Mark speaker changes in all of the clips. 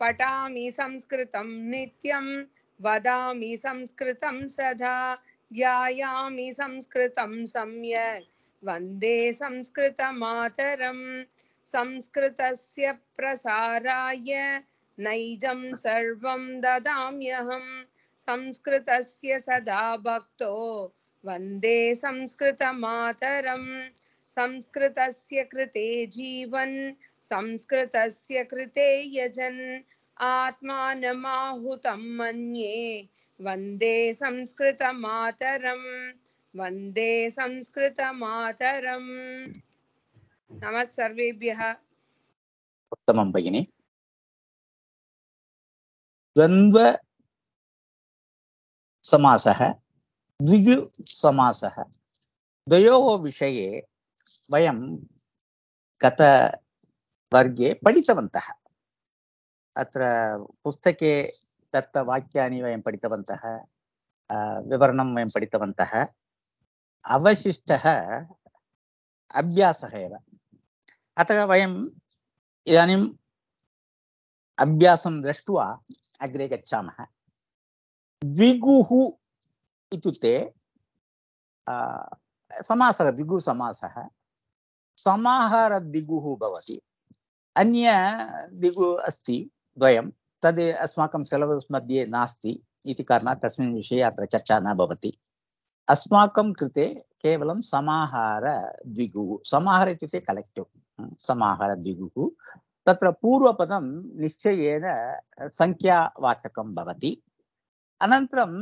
Speaker 1: पटा संस्कृत नित्यं वदामि संस्कृतं सदा संस्कृत सम्य वंदे संस्कृत संस्कृतमातरं संस्कृत प्रसाराय नैज सर्व ददाम्यहं संस्कृत सदा भक्त वंदे संस्कृत संस्कृतस्य कृते जीवन संस्कृत कृते यजन् आत्मानमाहुतं मन्ये वंदे संस्कृत वन्दे संस्कृतमातरं नमः सर्वेभ्यः उत्तमं भगिनि द्वन्द्वसमासः
Speaker 2: द्विगुसमासः द्वयोः विषये वयं गत वर्गे पठितवन्तः अत्र पुस्तके दत्तवाक्यानि वयं पठितवन्तः विवरणं वयं पठितवन्तः अवशिष्टः अभ्यासः एव अतः वयम् इदानीम् अभ्यासं दृष्ट्वा अग्रे गच्छामः द्विगुः इत्युक्ते समासः समाहारद्विगुः भवति अन्य दिगु अस्ति द्वयं तद् अस्माकं सिलबस् मध्ये नास्ति इति कारणात् तस्मिन् विषये अत्र चर्चा न भवति अस्माकं कृते केवलं समाहारद्विगुः समाहार इत्युक्ते कलेक्टिव् समाहारद्विगुः तत्र पूर्वपदं निश्चयेन सङ्ख्यावाचकं भवति अनन्तरं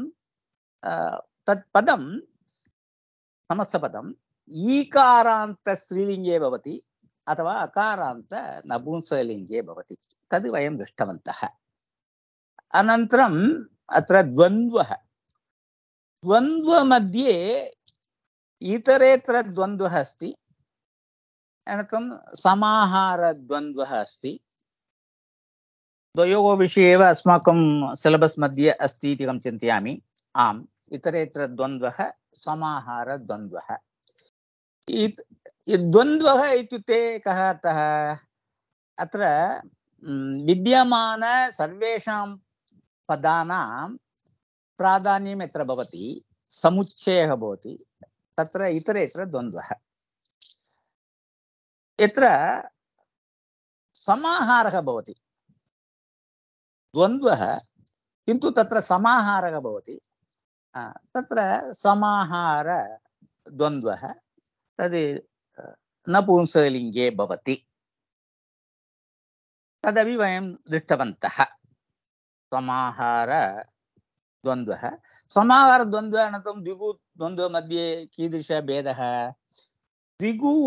Speaker 2: तत् पदं समस्तपदम् ईकारान्तस्त्रीलिङ्गे भवति अथवा अकारान्त नपुंसलिंगे तद वह वयं अन अनन्तरम् अत्र द्वन्द्वः द्वन्द्वमध्ये इतरेतरद्वन्द्वः अस्त अनन्तरं समाहारद्वन्द्वः अस्ति द्वयोः विषये एव अस्माकं सिलबस् मध्ये अस्ति इति अहं चिन्तयामि आम् इतरेतरद्वन्द्वः द्वन्द्वः इत्युक्ते कः अर्थः अत्र विद्यमान सर्वेषां पदानां प्राधान्यं यत्र भवति समुच्चयः भवति तत्र इतरेतर द्वन्द्वः यत्र समाहारः भवति द्वन्द्वः किन्तु तत्र समाहारः भवति तत्र समाहारद्वन्द्वः तद् नपुंसकलिङ्गे भवति तदपि वयं दृष्टवन्तः समाहारद्वन्द्वः समाहारद्वन्द्व अनन्तरं द्विगु द्वन्द्वमध्ये कीदृशभेदः द्विगुः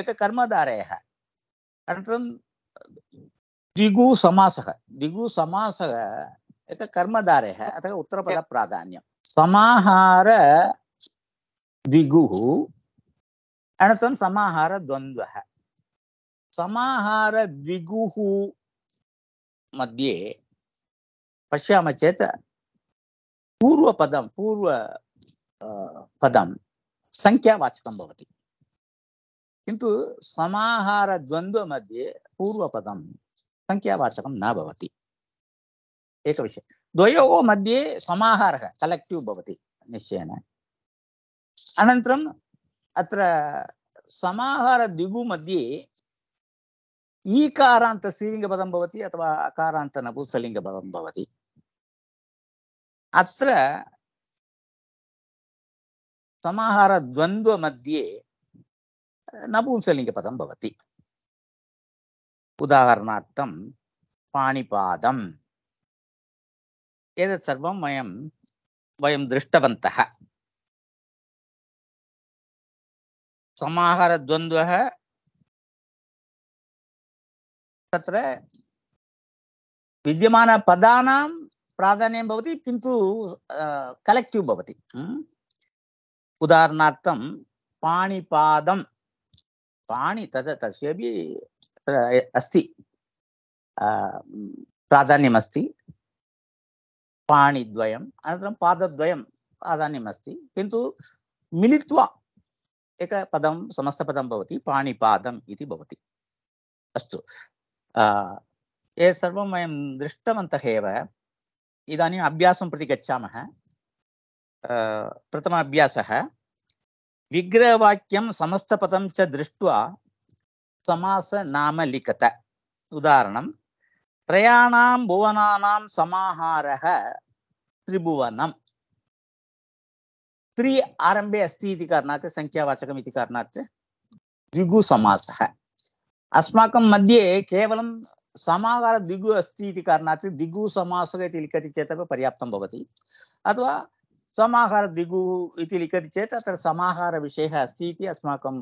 Speaker 2: एकः कर्मधारयः अनन्तरं द्विगुसमासः द्विगुसमासः एकः कर्मधारयः अतः उत्तरपदप्राधान्यं समाहार द्विगुः अनन्तरं समाहारद्वन्द्वः समाहारद्विगुः मध्ये चेत चेत् पूर्वपदं पूर्व पदं सङ्ख्यावाचकं भवति किन्तु समाहारद्वन्द्वमध्ये पूर्वपदं सङ्ख्यावाचकं न भवति एकविषयः द्वयोः मध्ये समाहारः कलेक्टिव् भवति निश्चयेन ಅತ್ರ ಸಮಾಹಾರ ದಿಗು ಮಧ್ಯೆ ಈಕಾರಾಂತ ಸ್ತ್ರೀಲಿಂಗ ಪದಂ ಭವತಿ ಅಥವಾ ಅಕಾರಾಂತ ನಪುಸಲಿಂಗ ಪದಂ ಭವತಿ ಅತ್ರ ಸಮಾಹಾರ ದ್ವಂದ್ವ ಮಧ್ಯೆ ನಪುಂಸಲಿಂಗ ಪದಂ ಭವತಿ ಉದಾಹರಣಾರ್ಥಂ ಪಾಣಿಪಾದಂ ಎದತ್ ಸರ್ವಂ
Speaker 1: ವಯಂ ದೃಷ್ಟವಂತಃ
Speaker 2: समाहार द्वंद्व है तत्र विद्यमान विद्यमानपदानां प्राधान्यं भवति किन्तु कलेक्टिव् भवति हम्म। उदाहरणार्थं पाणिपादं पाणि तस्य भी अस्ति प्राधान्यमस्ति पाणिद्वयम् अनन्तरं पादद्वयं प्राधान्यमस्ति किंतु मिलित्वा पदं समस्तपदं भवति पाणिपादम् इति भवति अस्तु सर्वं वयं दृष्टवन्तः एव इदानीम् अभ्यासं प्रति गच्छामः प्रथम अभ्यासः विग्रहवाक्यं समस्तपदं च दृष्ट्वा समासनाम लिखत उदाहरणं त्रयाणां भुवनानां समाहारः त्रिभुवनम् त्री आरंभे अस्ती इति कारणात् संख्यावाचकम् इति कारणात् द्विगुसमासः अस्माक मध्ये केवल समाहारद्विगु दिगु अस्ती कारणात् दिगु समास लिखति चेत पर्याप्त पर्याप्तं भवति अथवा समाहारद्विगु इति लिखति चेत् अत्र समाहारविषयः अस्ति इति अस्माकं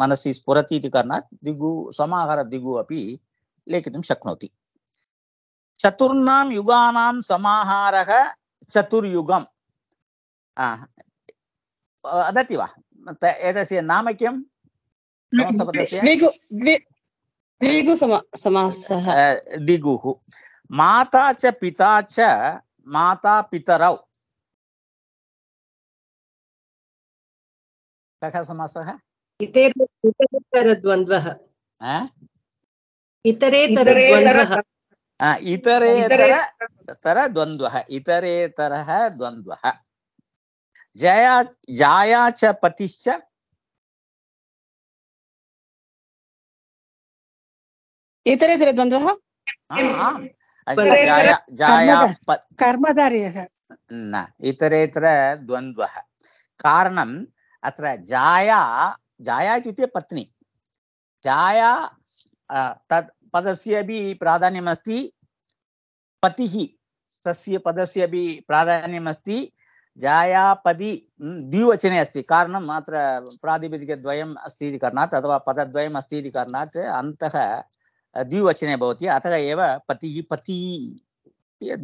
Speaker 2: मनसि स्फुरति इति कारणात् द्विगु समाहारद्विगु अपि लेखितुं शक्नोति चतुर्णां युगानां समाहारः चतुर्युगम् वदति वा एतस्य नाम किं दिगुः माता च पिता च मातापितरौ
Speaker 1: कः समासः इतरेतरद्वन्द्वः इतरेतर
Speaker 2: इतरेतरद्वन्द्वः इतरेतरः द्वन्द्वः जया जाया च पतिश्च
Speaker 1: इतरे इतरे द्वंद्व हाँ, हाँ।
Speaker 2: अच्छा, न इतरे द्वन्द्वः कारणम् अत्र जाया जाया इत्युक्ते पत्नी जाया तद पद से भी प्राधान्यमस्ती पति तस्य पदस्य भी प्राधान्यमस्ती जायापदी द्विवचने अस्ति कारणम् अत्र प्रातिपदिकद्वयम् अस्ति इति कारणात् अथवा पदद्वयम् अस्ति इति कारणात् अन्तः द्विवचने भवति अतः एव पतिः पति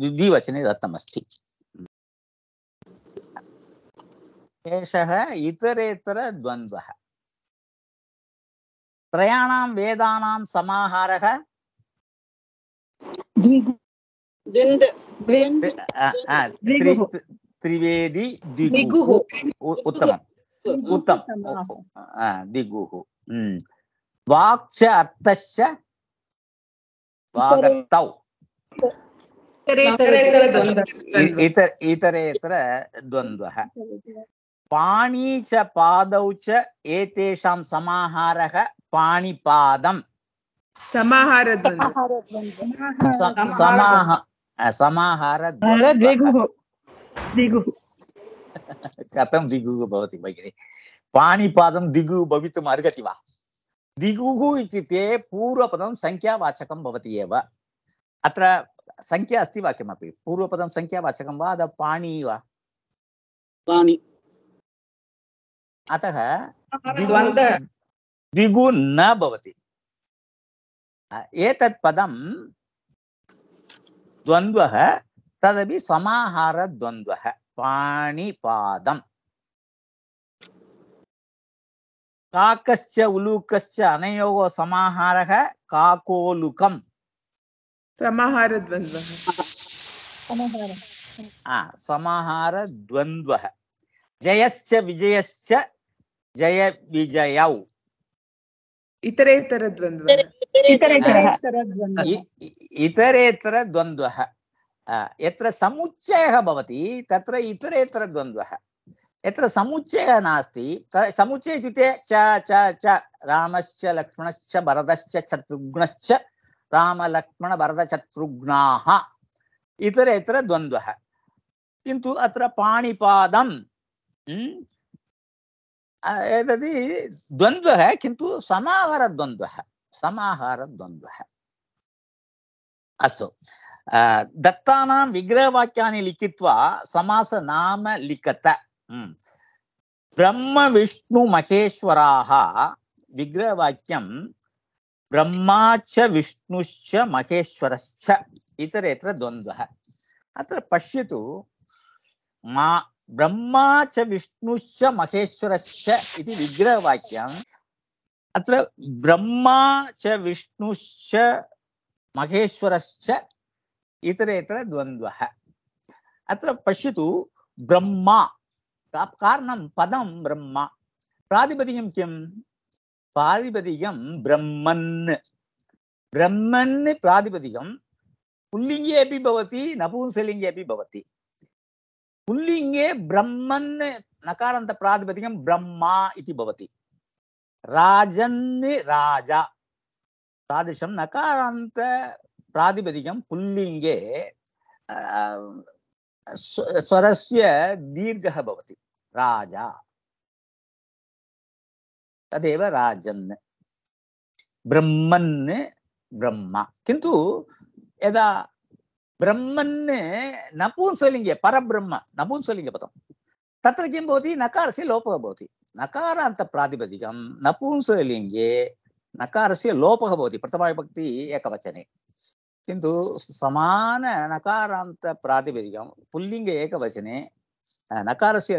Speaker 2: द्विवचने दत्तमस्ति एषः इतरेतरद्वन्द्वः त्रयाणां वेदानां समाहारः द्विगु त्रिवेदी दिगुः उत्तम उत्तमं दिगुः वाक् च अर्थश्च वागर्तौ इतरेतर द्वन्द्वः पाणी च पादौ च एतेषां समाहारः पाणिपादम् समाहार समाहारद्वन्द्वः दिगु कथं दिगुः भवति भगिनी पाणिपादं दिगु भवितुम् अर्हति वा दिगुः इत्युक्ते पूर्वपदं संख्यावाचकं भवति एव अत्र संख्या अस्ति वा किमपि पूर्वपदं संख्यावाचकं वा अथवा पाणि वा पाणि अतः दिगु न भवति एतत् पदं द्वन्द्वः ததபி சமாஹார துவந்தக பாணிபாதம் காக்கச்ச உலூக்கச்ச அனயோகோ சமாஹாரக காக்கோலுகம் சமாஹார சமாஹார துவந்தக ஜயச்ச விஜயச்ச ஜய விஜயௌ இத்தரேத்தர துவந்தக இத்தரேத்தர துவந்தக यत्र समुच्चयः भवति तत्र इतरेतरद्वन्द्वः यत्र समुच्चयः नास्ति समुच्चय इत्युक्ते च च च रामश्च लक्ष्मणश्च भरतश्च शत्रुघ्नश्च रामलक्ष्मणभरतशत्रुघ्नाः इतरेतरद्वन्द्वः किन्तु अत्र पाणिपादम् एतद् द्वन्द्वः किन्तु समाहारद्वन्द्वः समाहारद्वन्द्वः अस्तु दत्तानां विग्रहवाक्यानि लिखित्वा समासनाम लिखत ब्रह्मविष्णुमहेश्वराः विग्रहवाक्यं ब्रह्मा च विष्णुश्च महेश्वरश्च इतरेतर द्वन्द्वः अत्र पश्यतु ब्रह्मा च विष्णुश्च महेश्वरश्च इति विग्रहवाक्यम् अत्र ब्रह्मा च विष्णुश्च महेश्वरश्च इतरेतर अत्र पश्यतु ब्रह्मा कारणं पदं ब्रह्म प्रातिपदिकं किं प्रातिपदिकं ब्रह्मन् ब्रह्मन् प्रातिपदिकं पुल्लिङ्गे अपि भवति नपुंसलिङ्गे अपि भवति पुल्लिङ्गे ब्रह्मन् नकारान्तप्रातिपदिकं ब्रह्मा பிராதிபதிகம் புல்லிங்கே ஸ்வரஸ்ய தீர்கः भवति ராஜா तदेव राजन् ब्रह्मन् ब्रह्मा किन्तु यदा ब्रह्मन् नपुंसलिङ्गे परब्रह्म नपुंसलिङ्गे पदं तत्र किं भवति नकारस्य लोपः भवति नकारान्तप्रातिपदिकं नपुंसलिङ्गे नकारस्य लोपः भवति प्रथमाविभक्ति एकवचने किन्तु समान नकारान्तप्रातिपदिकं पुल्लिङ्गे एकवचने नकारस्य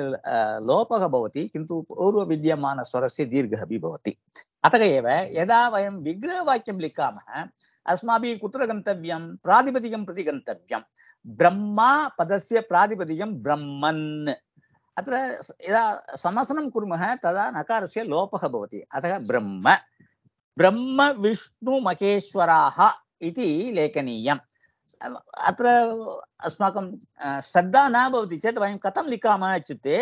Speaker 2: लोपः भवति किन्तु पूर्वविद्यमानस्वरस्य दीर्घः अपि भवति अतः एव यदा वयं विग्रहवाक्यं लिखामः अस्माभिः कुत्र गन्तव्यं प्रातिपदिकं प्रति गन्तव्यं ब्रह्मा पदस्य प्रातिपदिकं ब्रह्मन् अत्र यदा समसनं कुर्मः तदा नकारस्य लोपः भवति अतः ब्रह्म ब्रह्मविष्णुमहेश्वराः इति लेखनीयम् अत्र अस्माकं श्रद्धा न भवति चेत् वयं कथं लिखामः इत्युक्ते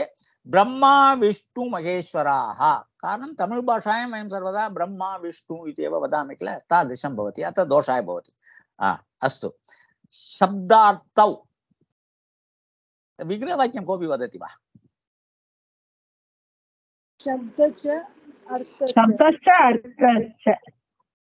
Speaker 2: ब्रह्मा विष्णुमहेश्वराः कारणं तमिळ्भाषायां वयं सर्वदा ब्रह्मा विष्णु इति एव वदामि किल तादृशं भवति अत्र दोषाय भवति अस्तु शब्दार्थौ विग्रहवाक्यं कोऽपि वदति वा
Speaker 1: शब्दश्च
Speaker 2: अर्थश्च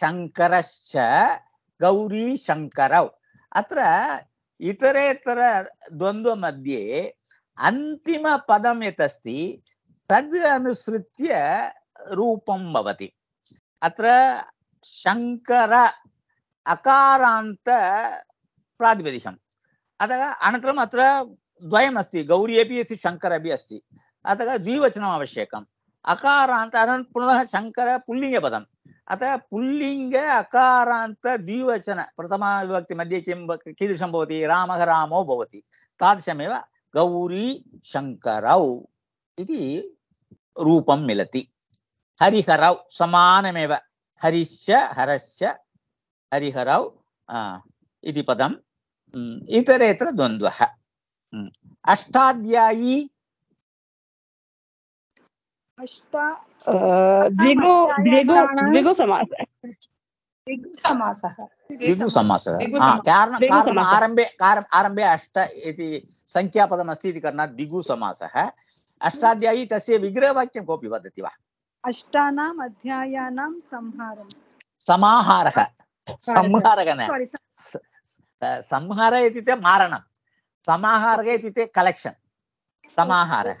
Speaker 2: ಶಂಕರಶ್ಚ ಗೌರೀ ಚಂಕರ ಅತ್ರ ಶಂಕರೌ ದ್ವಂದ್ವ ಮಧ್ಯೆ ಅಂತಿಮ ಪದ್ಯದಸ್ತಿ ಅತ್ರ ಶಂಕರ ಅಕಾರಾಂತ ಪ್ರಾತಿಪ ಅದ ಅನಂತರ ಏಯಮಸ್ತಿ ಗೌರಿ ಅಂಕರೀ ಅಸ್ತಿ ಅತೀವಚನ ಅವಶ್ಯಕಂ अकारान्त पुनः शङ्कर पुल्लिङ्गपदम् अतः पुल्लिङ्ग अकारान्त द्विवचन प्रथमाविभक्तिमध्ये किं कीदृशं भवति रामः रामो भवति तादृशमेव गौरी शङ्करौ इति रूपं मिलति हरिहरौ समानमेव हरिश्च हरश्च हरिहरौ इति पदम् इतरेतर द्वन्द्वः अष्टाध्यायी द्विगु द्विगु द्विगु समासः
Speaker 1: द्विगुसमासः द्विगुसमासः कारणं कारणम् आरम्भे
Speaker 2: कारणम् आरम्भे अष्ट इति सङ्ख्यापदमस्ति इति कारणात् द्विगुसमासः अष्टाध्यायी तस्य विग्रहवाक्यं कोऽपि वदति वा
Speaker 1: अष्टानाम् अध्यायानां संहारः
Speaker 2: समाहारः संहारः न संहारः इत्युक्ते मारणं समाहारः इत्युक्ते कलेक्षन् समाहारः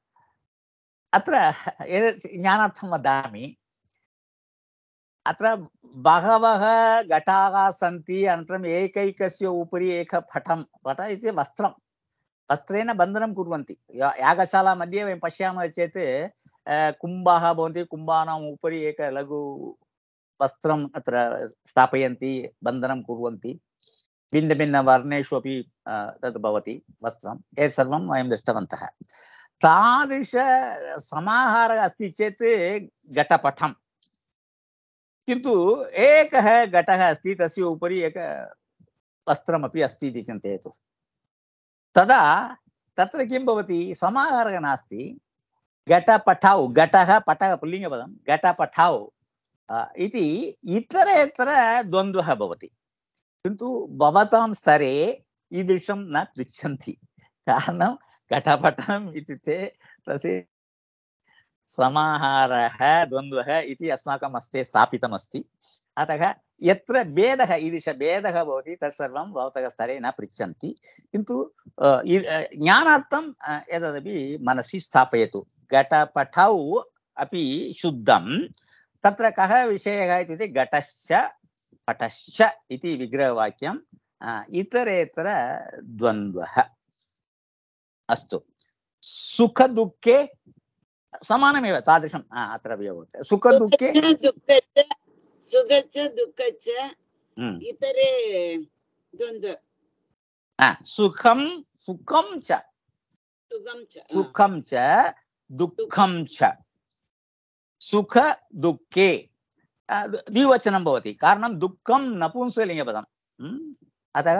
Speaker 2: अत्र एतत् ज्ञानार्थं वदामि अत्र बहवः घटाः सन्ति अनन्तरम् एकैकस्य उपरि एकं पटं पट इति वस्त्रं वस्त्रेण बन्धनं कुर्वन्ति यागशालामध्ये वयं पश्यामः चेत् कुम्भाः भवन्ति कुम्भानाम् उपरि एक लघु वस्त्रम् अत्र स्थापयन्ति बन्धनं कुर्वन्ति भिन्नभिन्नवर्णेषु अपि तद् भवति वस्त्रम् एतत् सर्वं वयं दृष्टवन्तः तादृश समाहारः अस्ति चेत् घटपठं किन्तु एकः घटः अस्ति तस्य उपरि एक वस्त्रमपि अस्ति इति चिन्तयतु तदा तत्र किं भवति समाहारः नास्ति घटपठौ घटः पठः पुल्लिङ्गपदं घटपठौ इति इतरेतर द्वन्द्वः भवति किन्तु भवतां स्तरे ईदृशं न पृच्छन्ति कारणं कटपटम् इति ते तस्य समाहारः द्वन्द्वः इति अस्माकं हस्ते स्थापितमस्ति अतः यत्र भेदः ईदृश भेदः भवति तत्सर्वं भवतः स्तरे न पृच्छन्ति किन्तु ज्ञानार्थं एतदपि मनसि स्थापयतु घटपठौ अपि शुद्धं तत्र कः विषयः इत्युक्ते घटश्च पटश्च इति विग्रहवाक्यम् इतरेतर द्वन्द्वः अस्त सुख दुखे तादृशम् अत्र सुख अभवत् सुखदुःखे हम्म। इतरे द्वन्द्व सुखं च च सुख दुःखे द्विवचनं भवति कारणं दुःखं हम्म। अतः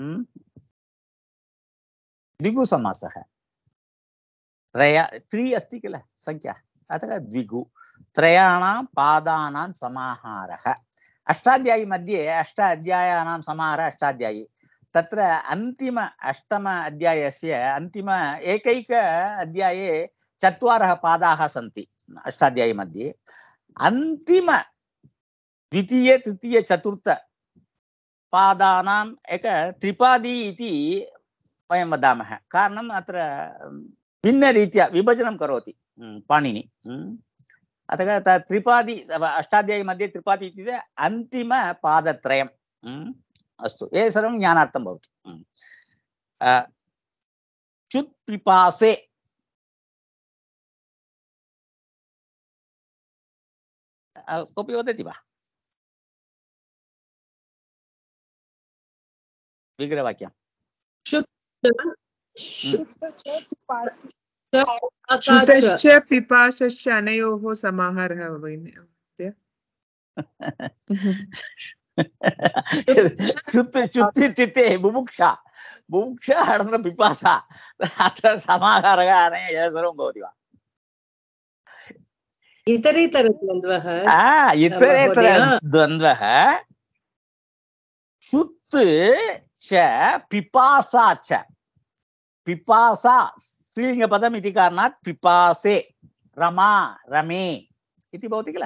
Speaker 2: द्विगु hmm? द्विगुसमासः त्रया त्री अस्ति किल संख्या अतः द्विगु त्रयाणाम पादानाम समाहार अष्टाध्यायी मध्ये अष्ट अध्यायानां समाहार अष्टाध्यायी तत्र अंतिम अष्टम अध्यायस्य अंतिम एकैक अध्याये चत्वारः पादाः सन्ति अष्टाध्यायी मध्ये अंतिम द्वितीय तृतीय चतुर्थ පාදානම් एक त्रिपादी इति वयं वदामः कारणम् अत्र भिन्नरीत्या विभजनं करोति पाणिनि अतः त्रिपादि अष्टाध्यायीमध्ये त्रिपादि इत्युक्ते अन्तिमपादत्रयं अस्तु एतत् सर्वं ज्ञानार्थं भवति चुत्पिपासे पिपासे
Speaker 1: कोऽपि वदति वा
Speaker 2: Vigre वाक्य शुतश्च
Speaker 1: अनयोः समाहारः
Speaker 2: बुभुक्षा बुभुक्षा अनन्तरं पिपासा अत्र समाहारः अनया सर्वं भवति वा इतरेतरद्वन्द्वः इतरेतरद्वन्द्वः ச பிபாசா ச பிபாசா ஸ்ரீலிङ्गपदम् इति कारणात् पिपासे रमा रमे इति भवति किल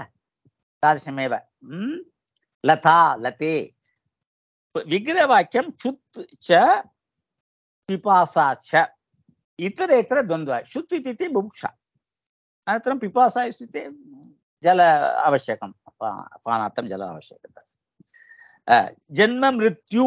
Speaker 2: तादृशमेव लता लते विग्रहवाक्यं चुत् च पिपासा च इतर इतर द्वन्द्वः शुत् इत्युक्ते बुभुक्षा अनन्तरं पिपासा इत्युक्ते जल आवश्यकं पानार्थं जलम् आवश्यकता जन्म मृत्यु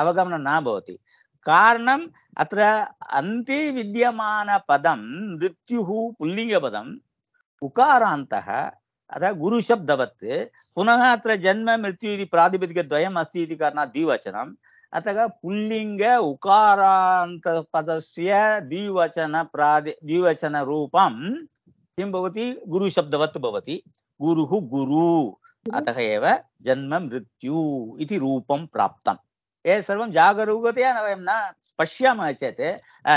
Speaker 2: अवगमनं न भवति कारणम् अत्र अन्ते विद्यमानपदं मृत्युः पुल्लिङ्गपदम् उकारान्तः अतः गुरुशब्दवत् पुनः अत्र जन्म मृत्यु इति प्रातिपदिकद्वयम् अस्ति इति कारणात् द्विवचनम् अतः पुल्लिङ्ग उकारान्तपदस्य द्विवचनप्रादि द्विवचनरूपं किं भवति गुरुशब्दवत् भवति गुरुः गुरु अतः एव जन्म मृत्यु इति रूपं प्राप्तम् ये सर्व जागरूकतया वयं न पश्यामः चेत्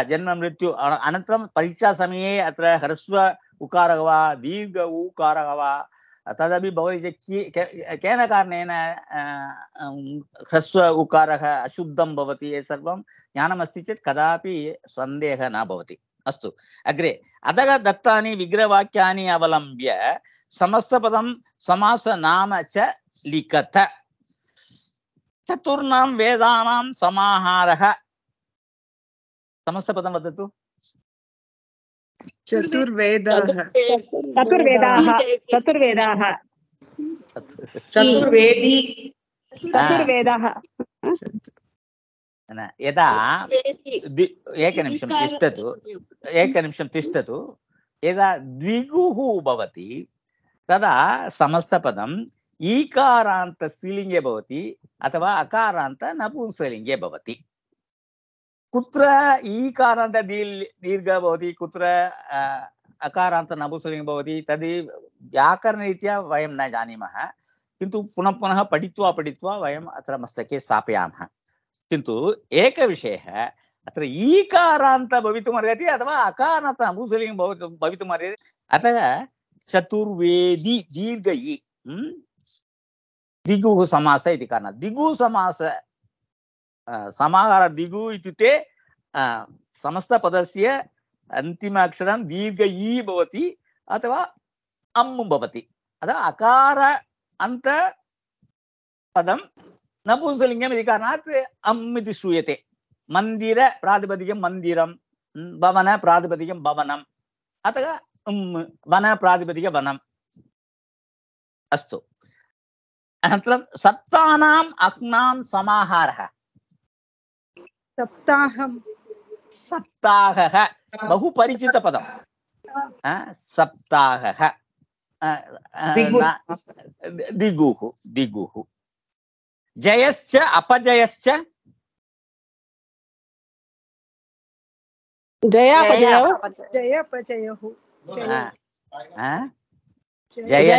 Speaker 2: जन्ममृत्यु अनन्तरं परीक्षासमये अत्र ह्रस्व उकारः वा दीर्घ उकार वा तदपि भवति चेत् केन कारणेन ह्रस्व उकारः अशुद्धं भवति ये सर्वं ज्ञानमस्ति चेत् कदापि सन्देहः न भवति अस्तु अग्रे अतः दत्तानि विग्रहवाक्यानि अवलम्ब्य समस्तपदं समासनाम च लिखत చతుర్ణం వేదానాం సమాహార సమస్త పదం వద్దతు చతుర్వేదాః చతుర్వేదాః
Speaker 1: చతుర్వేదాః
Speaker 2: చతుర్వేది చతుర్వేదాः यदा एकनिमिषं तिष्ठतु एकनिमिषं तिष्ठतु यदा द्विगुः भवति तदा समस्तपदं ईकारान्तस्त्रीलिङ्गे भवति अथवा अकारात नपुंसलिंगे कुकारात कुत्र ईकारान्त दीर् दीर्घः भवति कुत्र अकारान्त नपुंसलिङ्गं न जानी किंतु पुनः पुनः पठित्वा पठित्वा वयम् अत्र स्थापया किंतु एक विषय अत्र ईकारान्त भवितुमर्हति अथवा अकारात नपुंसलिंग भव अतः चतुर्वेदी दीर्घ हम्म? திகுஹ சமாச இது காரணம் திகு சமாச සමාහාර திகு இத்தே සමස්ත அந்திம அக்ஷரம் දීර්ග ඊ භවති අතවා අම්මු භවති අද අකාර අන්ත පදම් நபூசலிங்கம் இது காரணாத் இது சூயத்தே மந்திர பிராதிபதிகம் மந்திரம் பவன பிராதிபதிகம் பவனம் அத்தக வன பிராதிபதிக வனம் அஸ்து मतलब सप्तानाम अग्नाम समाहार सप्ताहम सप्ताह बहु परिचित पदम सप्ताह दिगुः दिगुः जयश्च
Speaker 1: अपजयश्च
Speaker 2: जयापजयौ
Speaker 1: जयापजयौ जय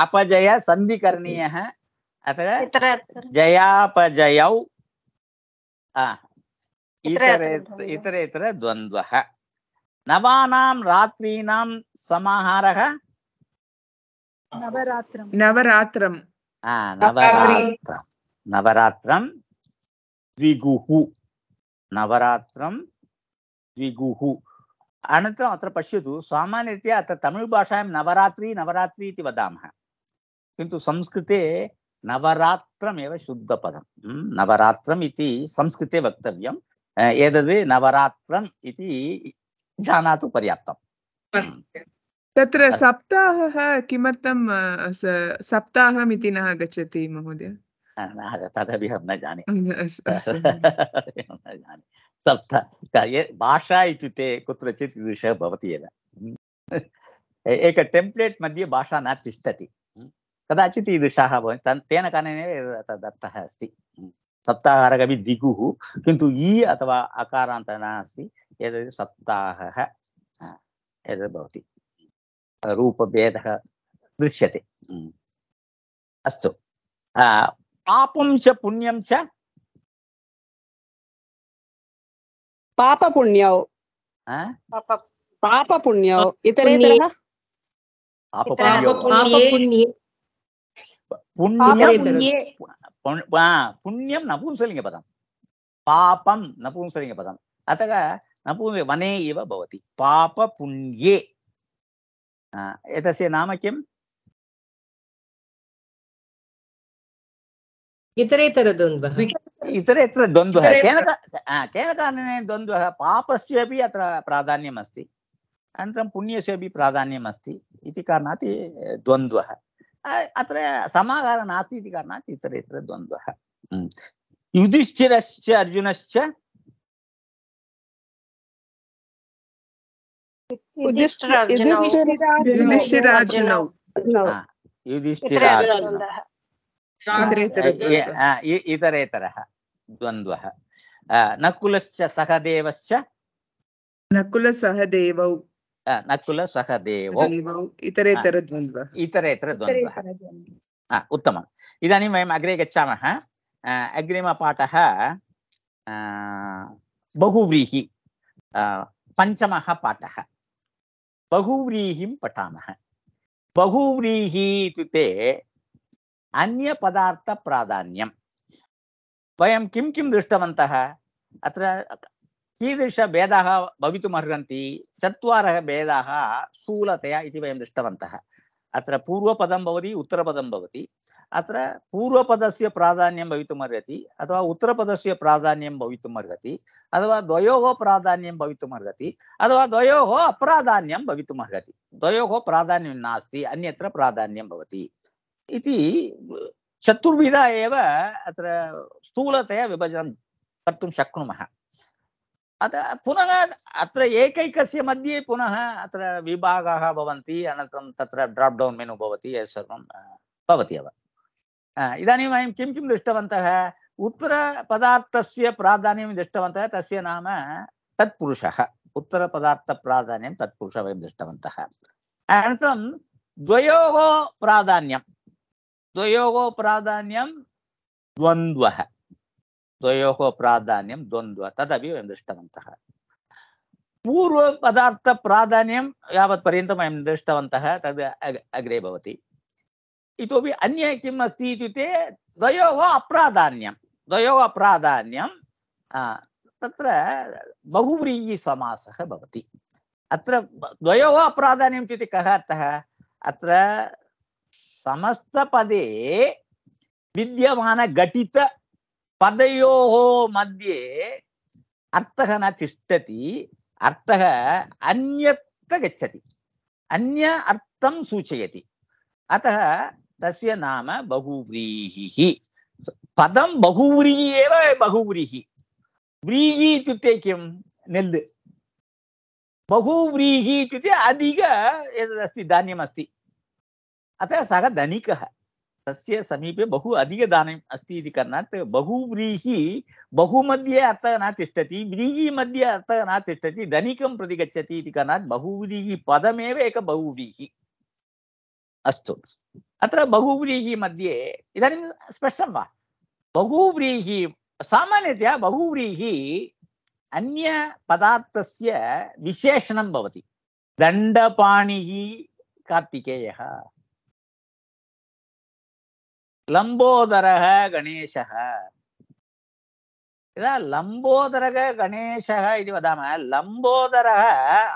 Speaker 2: अपजय संधि करनीय सन्धिकरणीयः अतः इतरे इतरेतर द्वन्द्वः नवानां रात्रीणां समाहारः नवरात्र नवरात्र नवरात्र नवरात्र अन अश्य सामान्यतया अत्र भाषा नवरात्रि नवरात्रि वादा किंतु संस्कृते नवरात्रमेव शुद्धपद नवरात्र संस्कृते वक्त नवरात्र जाना पर्याप्त जानातु पर्याप्तम् तत्र न आगच्छति महोदय तदपि अहं न जाने कार्ये भाषा इत्युक्ते कुत्रचित् विषयः भवति एव एक टेम्प्लेट् मध्ये भाषा न तिष्ठति कदाचित् ईदृशाः भवन्ति तेन कारणेन अस्त अस्ति सप्ताहारकपि दिगुः किन्तु ई अथवा अकारान्तः नास्ति सप्ताह सप्ताहः एतद् भवति रूपभेदः दृश्यते
Speaker 1: अस्तु पापं च पुण्यं च పాప పుణ్యౌ పాప పుణ్యౌ ఇతరేతర
Speaker 2: పుణ్యం నపుంసలింగ పదం పాపం నపుంసలింగ పదం అతగా నపु वने एव भवति पापपुण्ये एतस्य नाम किम् इतरेतर द्वंद्व इतरेतर द्वन्द्वः केन केन कारणेन द्वन्द्वः पापस्य अपि अत्र प्राधान्यम् अस्ति अनन्तरं पुण्यस्य अपि प्राधान्यम् अस्ति इति कारणात् द्वन्द्वः अत्र समाहारः नास्ति इति कारणात् इतरेतर द्वन्द्वः युधिष्ठिरश्च अर्जुनश्च युधिष्ठिरार्जुनौ
Speaker 1: इतरेतर
Speaker 2: द्वंद नकुल सहदेव नकुल सहदेव नकुल सहदेव इतरेतर नकुलसहदेवौ इतरेतर इतरेतरद्वन्द्वः उत्तम इदानीं वह अग्रे गा अग्रिम पाठ बहुव्रीहि पंचम पाठ बहुव्रीहि पठा बहुव्रीहि ಅನ್ಯ ಪದಾರ್ಥ ಪ್ರಾಧಾನ್ಯಂ ವಯಂ ಕಿಂ ಕಿಂ ದೃಷ್ಟವಂತಹ ಅತ್ರ ಕೀದೃಶ ಭೇದಾः ಭವಿತುಮರ್ಹಂತಿ ಚತ್ವಾರः ಭೇದ ಸ್ಥೂಲತೆಯ इति ವಯಂ ದೃಷ್ಟವಂತः ಅತ್ರ ಪೂರ್ವಪದಂ ಭವತಿ ಉತ್ತರಪದಂ ಭವತಿ ಅತ್ರ ಪೂರ್ವಪದಸ್ಯ ಪ್ರಾಧಾನ್ಯಂ ಭವಿತುಮರ್ಹತಿ ಅಥವಾ ಉತ್ತರಪದಸ್ಯ ಪ್ರಾಧಾನ್ಯಂ ಭವಿತುಮರ್ಹತಿ ಅಥವಾ ದ್ವಯೋಃ ಪ್ರಾಧಾನ್ಯಂ ಭವಿತುಮರ್ಹತಿ ಅಥವಾ ದ್ವಯೋಃ ಅಪ್ರಾಧಾನ್ಯಂ ಭವಿತುಮರ್ಹತಿ ದ್ವಯೋಃ ಪ್ರಾಧಾನ್ಯ ನಾಸ್ತಿ ಅನ್ಯತ್ರ ಪ್ರಾಧಾನ್ಯಂ ಭವತಿ इति चतुर्विधा एव अत्र स्थूलतया विभजनं कर्तुं शक्नुमः अतः पुनः अत्र एकैकस्य मध्ये पुनः अत्र विभागाः भवन्ति अनन्तरं तत्र ड्राप् डौन् मेनु भवति एतत् सर्वं भवति एव इदानीं वयं किं किं दृष्टवन्तः उत्तरपदार्थस्य प्राधान्यं दृष्टवन्तः तस्य नाम तत्पुरुषः उत्तरपदार्थप्राधान्यं तत्पुरुषः वयं दृष्टवन्तः अनन्तरं द्वयोः प्राधान्यं द्वयोः प्राधान्यं द्वन्द्वः द्वयोः प्राधान्यं द्वन्द्वः तदपि वयं दृष्टवन्तः प्राधान्यम यावत्पर्यन्तं वयं दृष्टवन्तः तद् अग्रे भवति इतोपि अन्य किम् अस्ति इत्युक्ते द्वयोः अप्राधान्यं द्वयोः प्राधान्यं तत्र बहुव्रीहिसमासः भवति अत्र द्वयोः अप्राधान्यम् इत्युक्ते कः अर्थः अत्र समस्तपदे विद्यमानघटितपदयोः मध्ये अर्थः न तिष्ठति अर्थः अन्यत्र गच्छति अन्य अर्थं सूचयति अतः तस्य नाम बहुव्रीहिः पदं बहुव्रीहि एव बहुव्रीहि व्रीहि इत्युक्ते किं नेल् बहुव्रीहि इत्युक्ते अधिक एतदस्ति धान्यमस्ति अतः सः धनिकः तस्य समीपे बहु अधिकदानम् अस्ति इति कारणात् बहुव्रीहिः बहुमध्ये अर्थः न तिष्ठति मध्ये अर्थः न तिष्ठति धनिकं प्रति गच्छति इति कारणात् बहुव्रीहिपदमेव एक बहुव्रीहि अस्तु अत्र बहुव्रीहि मध्ये इदानीं स्पष्टं वा बहुव्रीहि सामान्यतया बहुव्रीहि अन्यपदार्थस्य विशेषणं भवति दण्डपाणिः कार्तिकेयः லம்போதரக கணேசக இதா லம்போதரக கணேசக இது வதாம லம்போதரக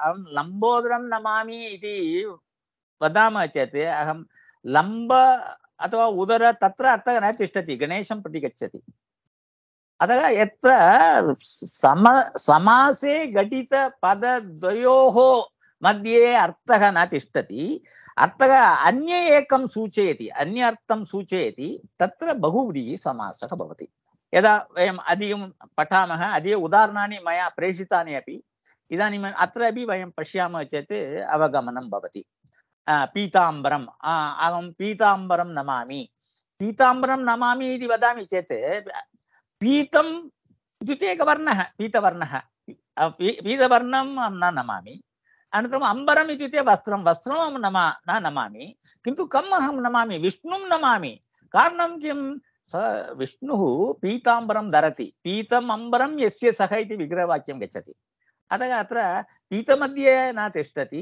Speaker 2: அहं லம்போதரம் நமாமி இது வதாம चेत् अहं लम्ब अथवा उदर तत्र अर्थः न तिष्ठति गणेशं प्रति गच्छति अतः यत्र सम समासे घटितपदद्वयोः मध्ये अर्थः न तिष्ठति अर्थः अन्य एकं सूचयति अन्यार्थं सूचयति तत्र बहुव्रीहिसमासः भवति यदा वयम् अधिकं पठामः अधिक उदाहरणानि मया प्रेषितानि अपि इदानीम् अत्र अपि वयं पश्यामः चेत् अवगमनं भवति पीताम्बरम् अहं पीताम्बरं नमामि पीताम्बरं नमामि इति वदामि चेत् पीतम् इत्युक्ते एकवर्णः पीतवर्णः पीतवर्णं न नमामि అనంతరం అంబరం ఇదితే వస్త్రం వస్త్రం నమా నా నమామి కింటు కమ్ అహం నమామి విష్ణుం నమామి కారణం కిం స విష్ణు పీతాంబరం ధరతి పీతం అంబరం ఎస్య సహ ఇది విగ్రహవాక్యం గచ్చతి అతగా అత్ర పీతमध्ये न तिष्ठति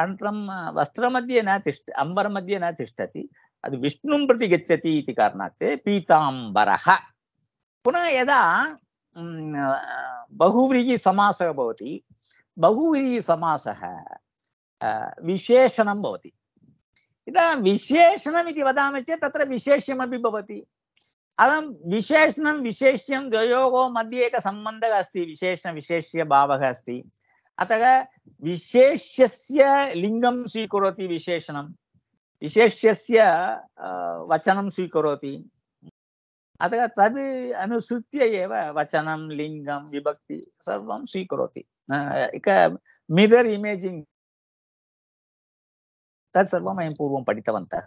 Speaker 2: अनन्तरं वस्त्रमध्ये न तिष्ठ अम्बरमध्ये నా తిష్టతి అది విష్ణుం ప్రతి గచ్చతి ఇది కారణాత్ పీతాంబర పునః యదా బహువ్రీహి సమాసः बहुव्रीहिसमासः विशेषणं भवति इदानीं विशेषणमिति वदामः चेत् तत्र विशेष्यमपि भवति अहं विशेषणं विशेष्यं द्वयोः मध्ये एकः सम्बन्धः अस्ति विशेषणविशेष्यभावः अस्ति अतः विशेष्यस्य लिङ्गं स्वीकरोति विशेषणं विशेष्यस्य वचनं स्वीकरोति अतः तद् अनुसृत्य एव वचनं लिङ्गं विभक्ति सर्वं स्वीकरोति ఇక మిర్రర్ ఇమేజింగ్ తत्सर्वं वयं पूर्वं पठितवन्तः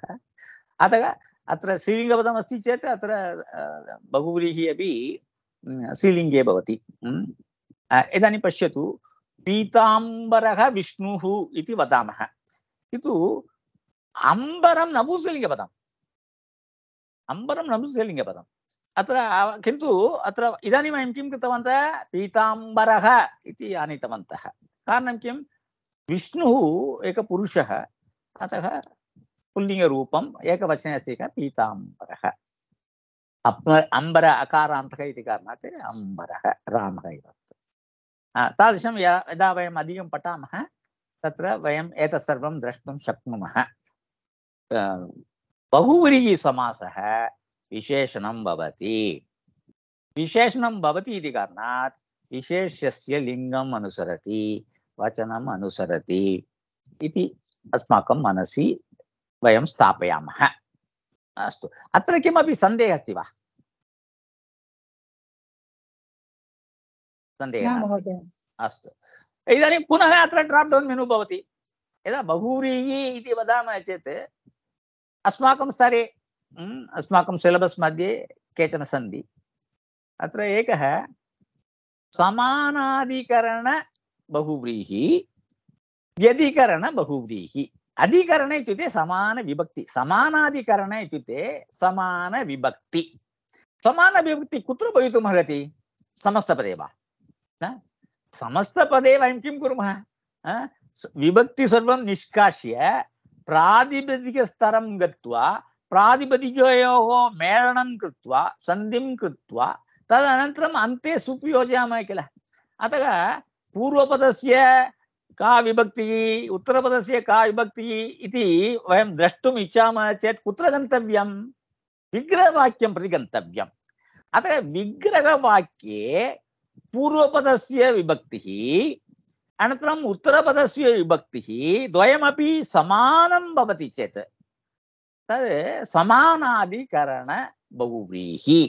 Speaker 2: अतः अत्र स्त्रीलिङ्गपदमस्ति चेत् अत्र बहुव्रीहि अपि स्त्रीलिङ्गे भवति इदानीं पश्यतु पीताम्बरः विष्णुः इति वदामः किन्तु अम्बरं नपुंसकलिङ्गपदम् अम्बरं नपुंसकलिङ्गपदम् अत्र किन्तु अत्र इदानीं वयं किं कृतवन्तः पीताम्बरः इति आनीतवन्तः कारणं किं विष्णुः एकः पुरुषः अतः पुल्लिङ्गरूपम् एकवचने अस्ति एकः पीताम्बरः अप् अम्बर अकारान्तः इति कारणात् अम्बरः रामः इव तादृशं या यदा वयम् अधिकं पठामः तत्र वयम् एतत् सर्वं द्रष्टुं शक्नुमः बहुव्रीहिसमासः विशेषण भवति विशेषणं भवति इति कारणात् विशेषस्य लिङ्गम् अनुसरति वचनम् अनुसरति इति अस्माकं मनसि वयं स्थापयामः अस्तु अत्र किमपि सन्देहः अस्ति वा सन्देहः पुनः अत्र ड्राप् डौन् मेनु यदा बहुव्रीहि इति वदामः अस्माकं स्तरे अस्माकं सिलबस् मध्ये केचन सन्ति अत्र एकः समानाधिकरणबहुव्रीहि व्यधिकरणबहुव्रीहि अधिकरण इत्युक्ते समानविभक्ति समानाधिकरण इत्युक्ते समानविभक्ति समानविभक्ति कुत्र भवितुमर्हति समस्तपदे वा समस्तपदे वयं किं कुर्मः विभक्ति सर्वं निष्कास्य प्रातिपदिकस्तरं गत्वा प्रातिपदिकयोः मेलनं कृत्वा सन्धिं कृत्वा तदनन्तरम् अन्ते सुप् योजयामः किल अतः पूर्वपदस्य का विभक्तिः उत्तरपदस्य का विभक्तिः इति वयं द्रष्टुम् इच्छामः चेत् कुत्र गन्तव्यं विग्रहवाक्यं प्रति गन्तव्यम् अतः विग्रहवाक्ये पूर्वपदस्य विभक्तिः अनन्तरम् उत्तरपदस्य विभक्तिः द्वयमपि समानं भवति चेत् तद् समानादिकरण बहुव्रीहि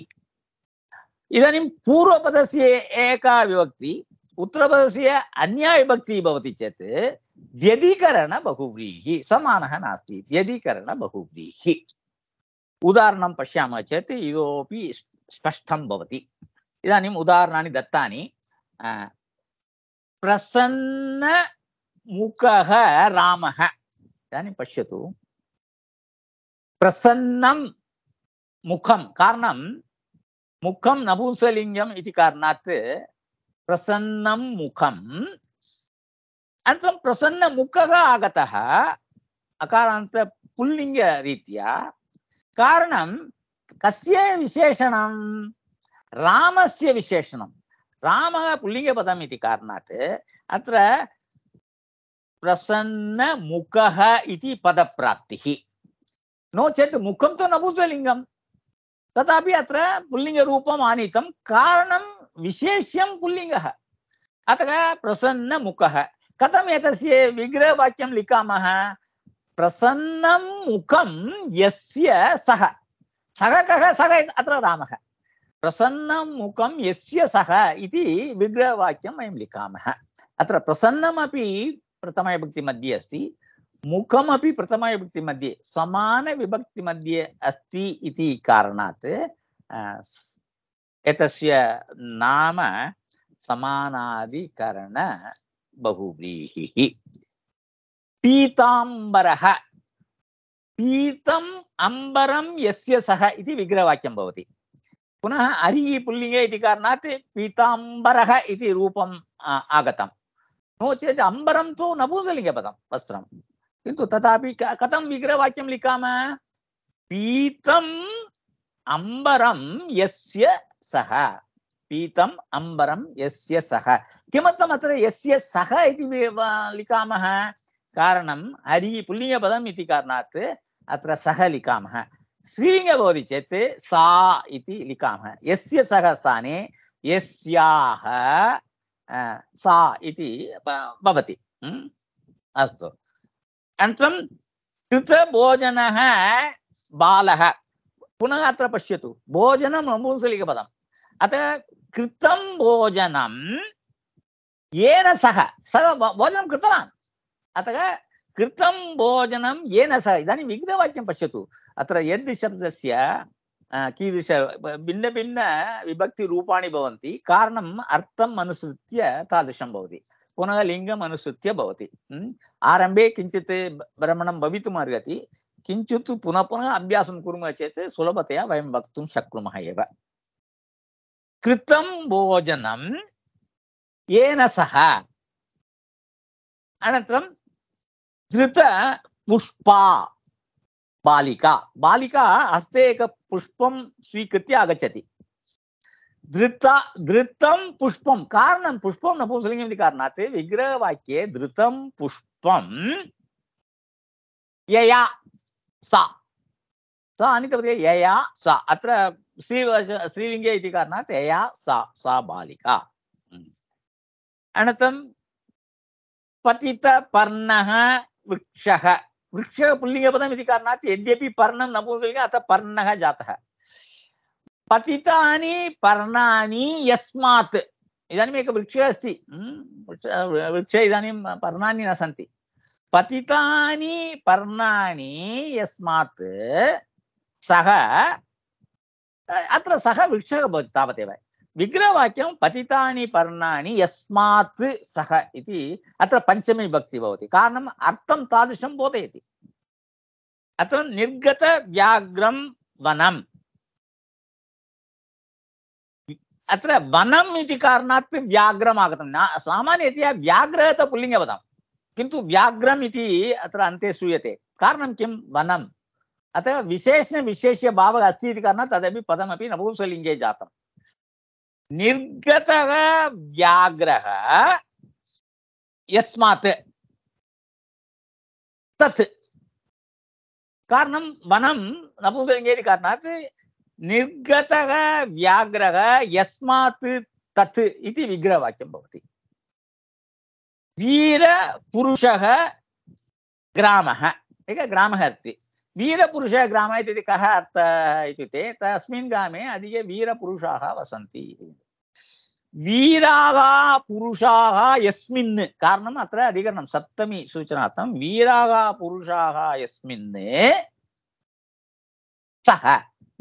Speaker 2: इदानीं पूर्वपदस्य एका विभक्ति उत्तरपदस्य अन्या विभक्तिः भवति चेत् व्यधिकरण व्यधिकरणबहुव्रीहि समानः नास्ति व्यधिकरण व्यधिकरणबहुव्रीहि उदाहरणं पश्यामः चेत् इतोपि स्पष्टं भवति इदानीम् उदाहरणानि दत्तानि प्रसन्नमुखः रामः इदानीं पश्यतु பிரசன்னம் முகம் காரணம் முகம் நபூசலிங்கம் இது காரணாத் பிரசன்னம் முகம் अनन्तरं प्रसन्नमुखः आगतः अकारान्त पुल्लिङ्गरीत्या कारणं कस्य विशेषणं रामस्य विशेषणं रामः पुल्लिङ्गपदम् इति कारणात् अत्र प्रसन्नमुखः इति पदप्राप्तिः नो चेत् मुखं तु नपुंसलिङ्गं तथापि अत्र पुल्लिङ्गरूपम् आनीतं कारणं विशेष्यं पुल्लिङ्गः अतः प्रसन्नमुखः कथम् एतस्य विग्रहवाक्यं लिखामः प्रसन्नं मुखं यस्य सः सः कः सः अत्र रामः प्रसन्नं मुखं यस्य सः इति विग्रहवाक्यं वयं लिखामः अत्र प्रसन्नमपि प्रथमविभक्तिमध्ये अस्ति मुखमपि प्रथमाविभक्तिमध्ये समानविभक्तिमध्ये अस्ति इति कारणात् एतस्य नाम समानादिकरण बहुव्रीहिः पीताम्बरः पीतम् अम्बरं यस्य सः इति विग्रहवाक्यं भवति पुनः अरिः पुल्लिङ्गे इति कारणात् पीताम्बरः इति रूपम् आगतं नो चेत् अम्बरं तु नपुंसलिङ्गपदं वस्त्रं किन्तु तथापि कथम विग्रह वाक्यम लिखाम पीतम अम्बरम यस्य सः पीतम अम्बरं यस्य सः किमर्थम् अत्र यस्य सः इति लिखामः कारणं हरिः पुल्लिङ्गपदम् इति कारणात् अत्र सः लिखामः स्त्रीलिङ्ग भवति चेत् सा इति लिखामः यस्य सः स्थाने यस्याः सा इति भवति अस्तु अनन्तरं कृतभोजनः बालः पुनः अत्र पश्यतु भोजनं नपुंसलिकपदम् अतः कृतं भोजनं येन सह सः भोजनं कृतवान् अतः कृतं भोजनं येन सह इदानीं विघ्नवाक्यं पश्यतु अत्र यद् शब्दस्य कीदृश भिन्नभिन्नविभक्तिरूपाणि भवन्ति कारणम् अर्थम् अनुसृत्य तादृशं भवति पुनः लिङ्गम् अनुसृत्य भवति आरम्भे किञ्चित् भ्रमणं भवितुम् अर्हति किञ्चित् पुनः पुनः अभ्यासं कुर्मः चेत् सुलभतया वयं वक्तुं शक्नुमः एव कृतं भोजनं येन सह अनन्तरं धृतपुष्पा बालिका बालिका हस्ते एकपुष्पं स्वीकृत्य आगच्छति धृता धृतं पुष्पं कारणं पुष्पं नपुंसलिङ्गम् इति कारणात् विग्रहवाक्ये धृतं पुष्पं यया सा सा आनीतवती यया सा अत्र श्री श्रीलिङ्गे इति कारणात् यया सा सा बालिका अनन्तरं पतितपर्णः अतः पर्णः जातः पतितानि पर्णानि यस्मात् इदानीम् एकः वृक्षः अस्ति वृक्षे इदानीं पर्णानि न सन्ति पतितानि पर्णानि यस्मात् सः अत्र सः वृक्षः भवति तावदेव विग्रहवाक्यं पतितानि पर्णानि यस्मात् सः इति अत्र पञ्चमी भक्ति भवति कारणम् अर्थं तादृशं बोधयति अत्र निर्गतव्याघ्रं वनम् अत्र वनम इति कारणात् व्याघ्रम् आगतं न सामान्यतया व्याघ्रः तु पुल्लिङ्गे वदामः किन्तु व्याघ्रम् इति अत्र अन्ते श्रूयते कारणं किं वनम् अतः विशेषणविशेष्यभावः अस्ति इति कारणात् तदपि पदमपि नपुंसलिङ्गे जातं निर्गतः व्याघ्रः यस्मात् तत् कारणं वनं नपुंसलिङ्गे इति कारणात् निर्गतः व्याघ्रः यस्मात् तत् इति विग्रहवाक्यं भवति वीरपुरुषः ग्रामः एकः ग्रामः अस्ति वीरपुरुषः ग्रामः इति कः अर्थः इत्युक्ते तस्मिन् ग्रामे अधिके वीरपुरुषाः वसन्ति வீராக புருஷாக எஸ்மின் காரணம் அத்த அதிகரணம் சப்தமி சூச்சனார்த்தம் வீராக புருஷாக எஸ்மின் சஹ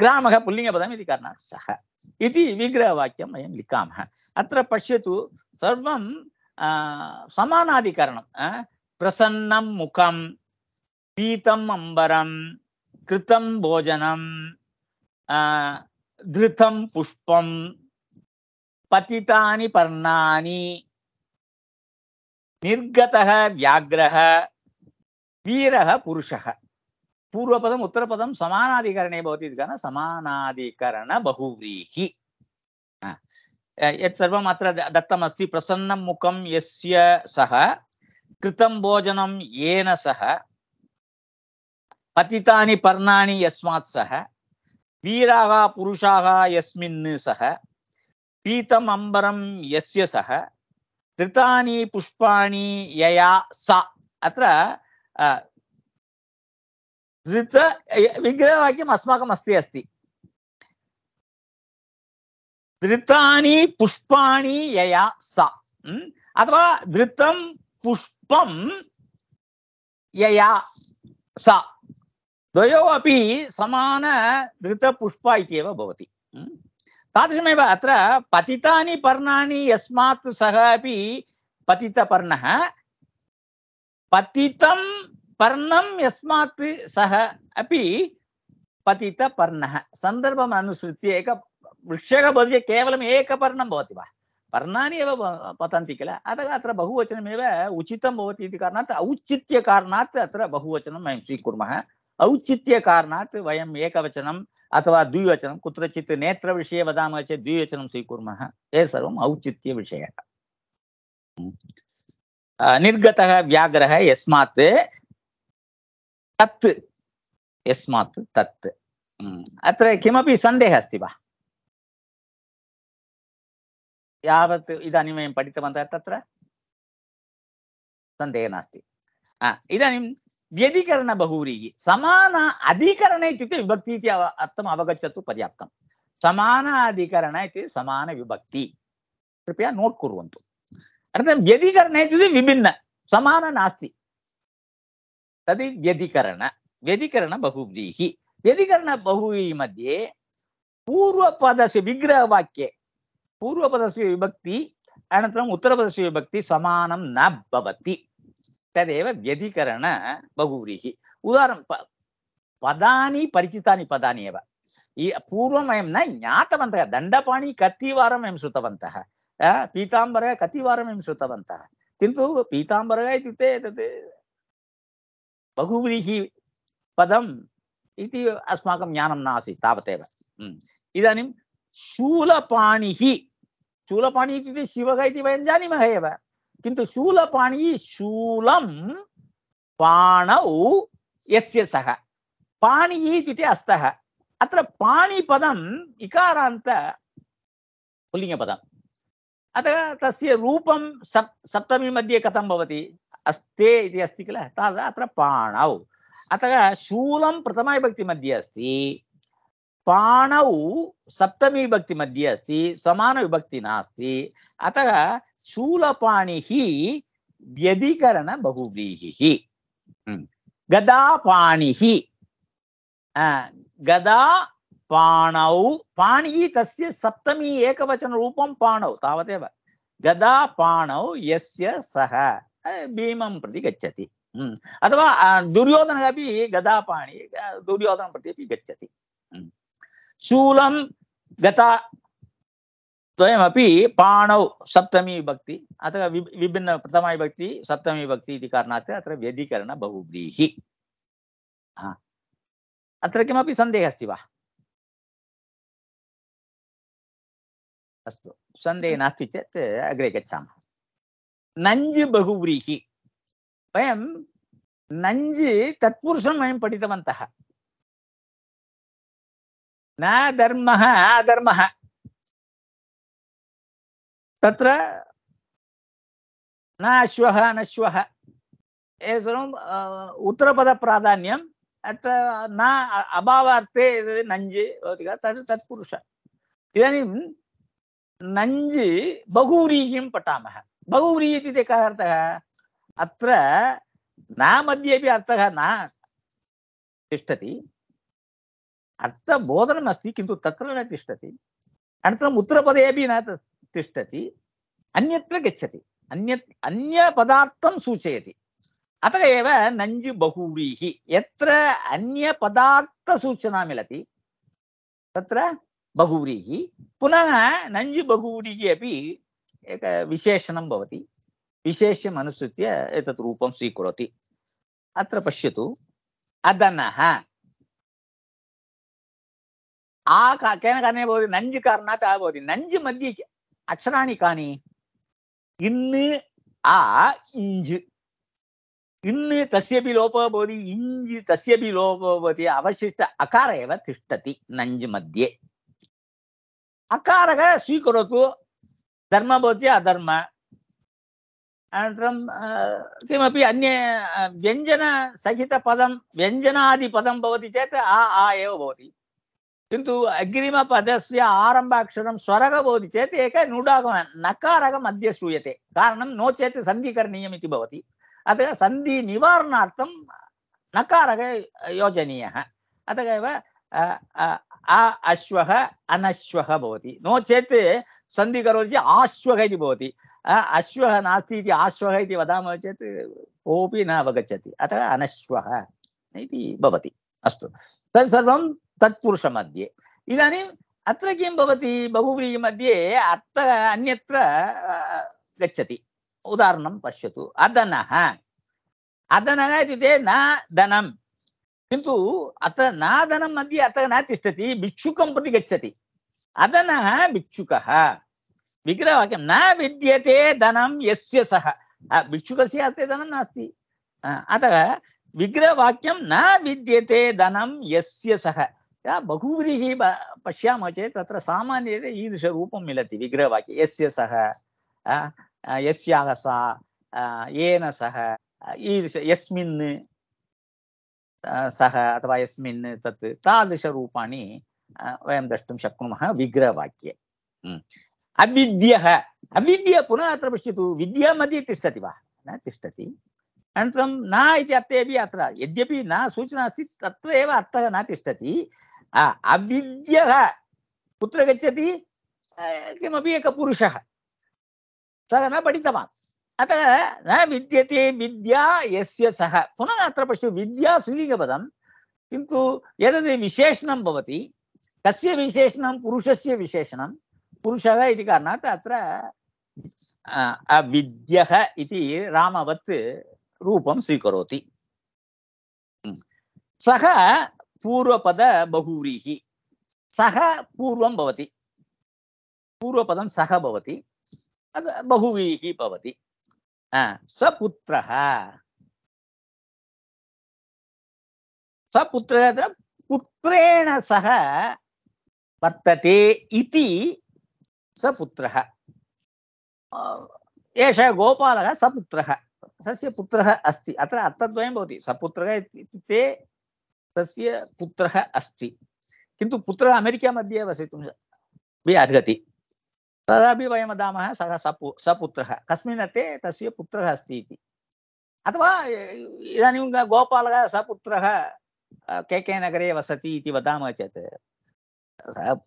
Speaker 2: ग्राम पुल्लिङ्गपदम् इति कारणात् सः इति विग्रहवाक्यं वयं लिखामः अत्र पश्यतु सर्व समानाधिकरणं प्रसन्न मुखम पीतम अम्बरं कृत भोजनं धृतं पुष्प पतितानि पर्णानि निर्गतः व्याघ्र वीर पुषा పూర్వపదం ఉత్తరపదం సమానాధికరణే భవతి ఇది కాన సమానాధికరణ బహువ్రీహి యత్ సర్వం అత్ర దత్తమస్తి ప్రసన్నం ముఖం యస్య సహ కృతం భోజనం ఏన సహ పతితాని పర్ణాని యస్మాత్ సహ వీరాः పురుషాः యస్మిన్ సహ పీతం అంబరం యస్య సహ ధృతాని పుష్పాణి యయా సా అత్ర धृत विग्रहवाक्यम् अस्माकम् हस्ते अस्ति धृतानि पुष्पाणि यया सा अथवा धृतं पुष्पं यया सा द्वयोः अपि समानधृतपुष्प इत्येव भवति तादृशमेव अत्र पतितानि पर्णानि यस्मात् सः अपि पतितपर्णः पतितं पर्णम यस्मात् सह अपि पतितपर्णः सन्दर्भम् अनुसृत्य एक वृक्षः भवति चेत् केवलम् एकपर्णं भवति वा पर्णानि एव पतन्ति किल अतः अत्र बहुवचनमेव उचितं भवति इति कारणात् औचित्यकारणात् अत्र बहुवचनं वयं स्वीकुर्मः औचित्यकारणात् वयम् एकवचनं अथवा द्विवचनं कुत्रचित् नेत्रविषये वदामः चेत् द्विवचनं स्वीकुर्मः एतत् सर्वम् औचित्यविषयः निर्गतः व्याघ्रः यस्मात् तत् यस्मात् तत् अत्र किमपि सन्देहः अस्ति वा यावत् इदानीं वयं पठितवन्तः तत्र सन्देहः नास्ति इदानीं व्यधिकरणबहुव्रीहि समान अधिकरण इत्युक्ते विभक्ति इति अर्थम् अवगच्छतु पर्याप्तं समान अधिकरण इति समानविभक्ति कृपया नोट् कुर्वन्तु अनन्तरं व्यधिकरणे इत्युक्ते विभिन्न समान नास्ति तद् व्यधिकरण व्यधिकरणबहुव्रीः व्यधिकरणबहुव्रीः मध्ये पूर्वपदस्य विग्रहवाक्ये पूर्वपदस्य विभक्ति अनन्तरम् उत्तरपदस्य विभक्ति समानं न भवति तदेव व्यधिकरणबहुव्रीः उदाहरणं प पदानि परिचितानि पदानि एव पूर्वं वयं न ज्ञातवन्तः दण्डपाणि कतिवारं वयं श्रुतवन्तः पीताम्बरः कतिवारं वयं श्रुतवन्तः किन्तु पीताम्बरः इत्युक्ते तत् बहुव्रीहिपदम् इति अस्माकं ज्ञानं नासीत् तावदेव हम्म। इदानीं शूलपाणिः शूलपाणिः इत्युक्ते शिवः इति वयं जानीमः एव किन्तु शूलपाणिः शूलं पाणौ यस्य सः पाणिः इत्युक्ते हस्तः अत्र पाणिपदम् इकारान्त पुल्लिङ्गपदम् अतः तस्य रूपं सप् सप्तमी मध्ये कथं भवति අස්තේ ඉති අස්ති කළ ඇතාද අතර පානව්. අතක ශූලම් ප්‍රථමයි භක්ති මධ්‍ය අස්ති. පානව් සප්තමී භක්ති මධ්‍ය අස්ති සමාන විභක්ති නාස්ති. අතක ශූලපාණිහි ව්‍යධිකරණ බහුබ්‍රීහිහි. ගදාපාණිහි ගදා පානව් පාණිහි තස්ය සප්තමී ඒකවචන රූපම් පානව් තාවතේව. ගදා පානව් යස්ය සහ भीमं प्रति गच्छति हम्म। अथवा दुर्योधन अभी गदापाणि दुर्योधन प्रति अपि गच्छति हम्म। शूलं गता द्वयमपि पाणौ सप्तमी विभक्ति अथवा विभिन्न प्रथमा विभक्ति सप्तमी विभक्ति इति कारणात् अत्र व्यधिकरण बहुव्रीहिः अत्र किमपि सन्देहः अस्ति वा अस्तु सन्देहः नास्ति चेत् अग्रे गच्छामः நஞ்சு பகுவ்ரீஹி வயம் நஞ்சு தத்புருஷம் வயம் படித்தவந்தः न धर्मः
Speaker 1: अधर्मः तत्र
Speaker 2: न अश्वः अनश्वः एतत् उत्तरपदप्राधान्यम् अत्र न अभावार्थे नञ्जि भवति किल तत् तत्पुरुष इदानीं नञ्जि बहुव्रीहिं पठामः बहुव्री इति कः अर्थः अत्र नामध्येपि अर्थः न तिष्ठति अर्थबोधनमस्ति किन्तु तत्र न तिष्ठति अनन्तरम् उत्तरपदे अपि न तिष्ठति अन्यत्र गच्छति अन्य अन्यपदार्थं सूचयति अतः एव नञ्जु बहुव्रीः यत्र अन्यपदार्थसूचना मिलति तत्र बहुव्रीः पुनः नञ्जु बहुव्रीः अपि एक विशेषणं भवति विशेष्यम् अनुसृत्य एतत् रूपं स्वीकरोति अत्र पश्यतु अदनः आ का केन कारणेन भवति नञ्ज् कारणात् भवति नञ्ज् मध्ये अक्षराणि कानि इन् आ इञ्ज् इन् तस्यपि लोपः भवति इञ्ज् तस्यपि लोपः भवति अवशिष्ट अकार एव तिष्ठति नञ्ज् मध्ये अकारः स्वीकरोतु धर्म भवति अधर्म अनन्तरं किमपि अन्य व्यञ्जनसहितपदं व्यञ्जनादिपदं भवति चेत् आ आ एव भवति किन्तु अग्रिमपदस्य आरम्भाक्षरं स्वरः भवति चेत् एकः नुडागमः नकारः मध्ये श्रूयते कारणं नो चेत् सन्धि करणीयम् इति भवति अतः सन्धिनिवारणार्थं नकारः योजनीयः अतः एव अ अश्वः अनश्वः भवति नो चेत् सन्धिकरोति चेत् आश्वः इति भवति अश्वः नास्ति इति आश्वः इति वदामः चेत् कोऽपि न अवगच्छति अतः अनश्वः इति भवति अस्तु तत्सर्वं तत्पुरुषमध्ये इदानीम् अत्र किं भवति बहुव्रीहिमध्ये अत्र अन्यत्र गच्छति उदाहरणं पश्यतु अदनः अदनः इत्युक्ते न धनं किन्तु अत्र धनं मध्ये अत्र न तिष्ठति भिक्षुकं प्रति गच्छति अदन भिक्षुक विग्रहवाक्यं न विद्यते धनं यस्य सः भिक्षुकस्य हस्ते धनं नास्ति अतः विग्रहवाक्यं न विद्यते धनं यस्य सः यदा बहुव्रीहिः पश्यामः चेत् तत्र सामान्यतया ईदृशरूपं मिलति येन सह ईदृश यस्मिन् सह अथवा यस्मिन् तत् तादृशरूपाणि वयं द्रष्टुं शक्नुमः विग्रहवाक्ये अविद्यः अविद्या पुनः अत्र पश्यतु विद्यामध्ये तिष्ठति वा न तिष्ठति अनन्तरं न इति अर्थे अपि अत्र यद्यपि न सूचना अस्ति तत्र एव अर्थः न तिष्ठति अविद्यः कुत्र गच्छति किमपि एकः पुरुषः सः न पठितवान् अतः न विद्यते विद्या यस्य सः पुनः अत्र पश्यतु विद्या स्त्रीलिङ्गपदं किन्तु एतद् विशेषणं भवति तस्य विशेषणं पुरुषस्य विशेषणं पुरुषः इति कारणात् अत्र अविद्यः इति रामवत् रूपं स्वीकरोति सः पूर्वपदबहुव्रीः सः पूर्वं भवति पूर्वपदं सः भवति तद् बहुव्रीः भवति स्वपुत्रः स्वपुत्रः पुत्रेण सह वर्तते इति स पुत्रः एषः गोपालः सपुत्रः तस्य पुत्रः अस्ति अत्र अर्थद्वयं भवति सपुत्रः इत्युक्ते तस्य पुत्रः अस्ति किन्तु पुत्रः अमेरिका मध्ये वसितुं अपि अर्हति तदापि वयं वदामः सः सपु सपुत्रः कस्मिन् अर्थे तस्य पुत्रः अस्ति इति अथवा इदानीं गोपालः सपुत्रः के के नगरे वसति इति वदामः चेत्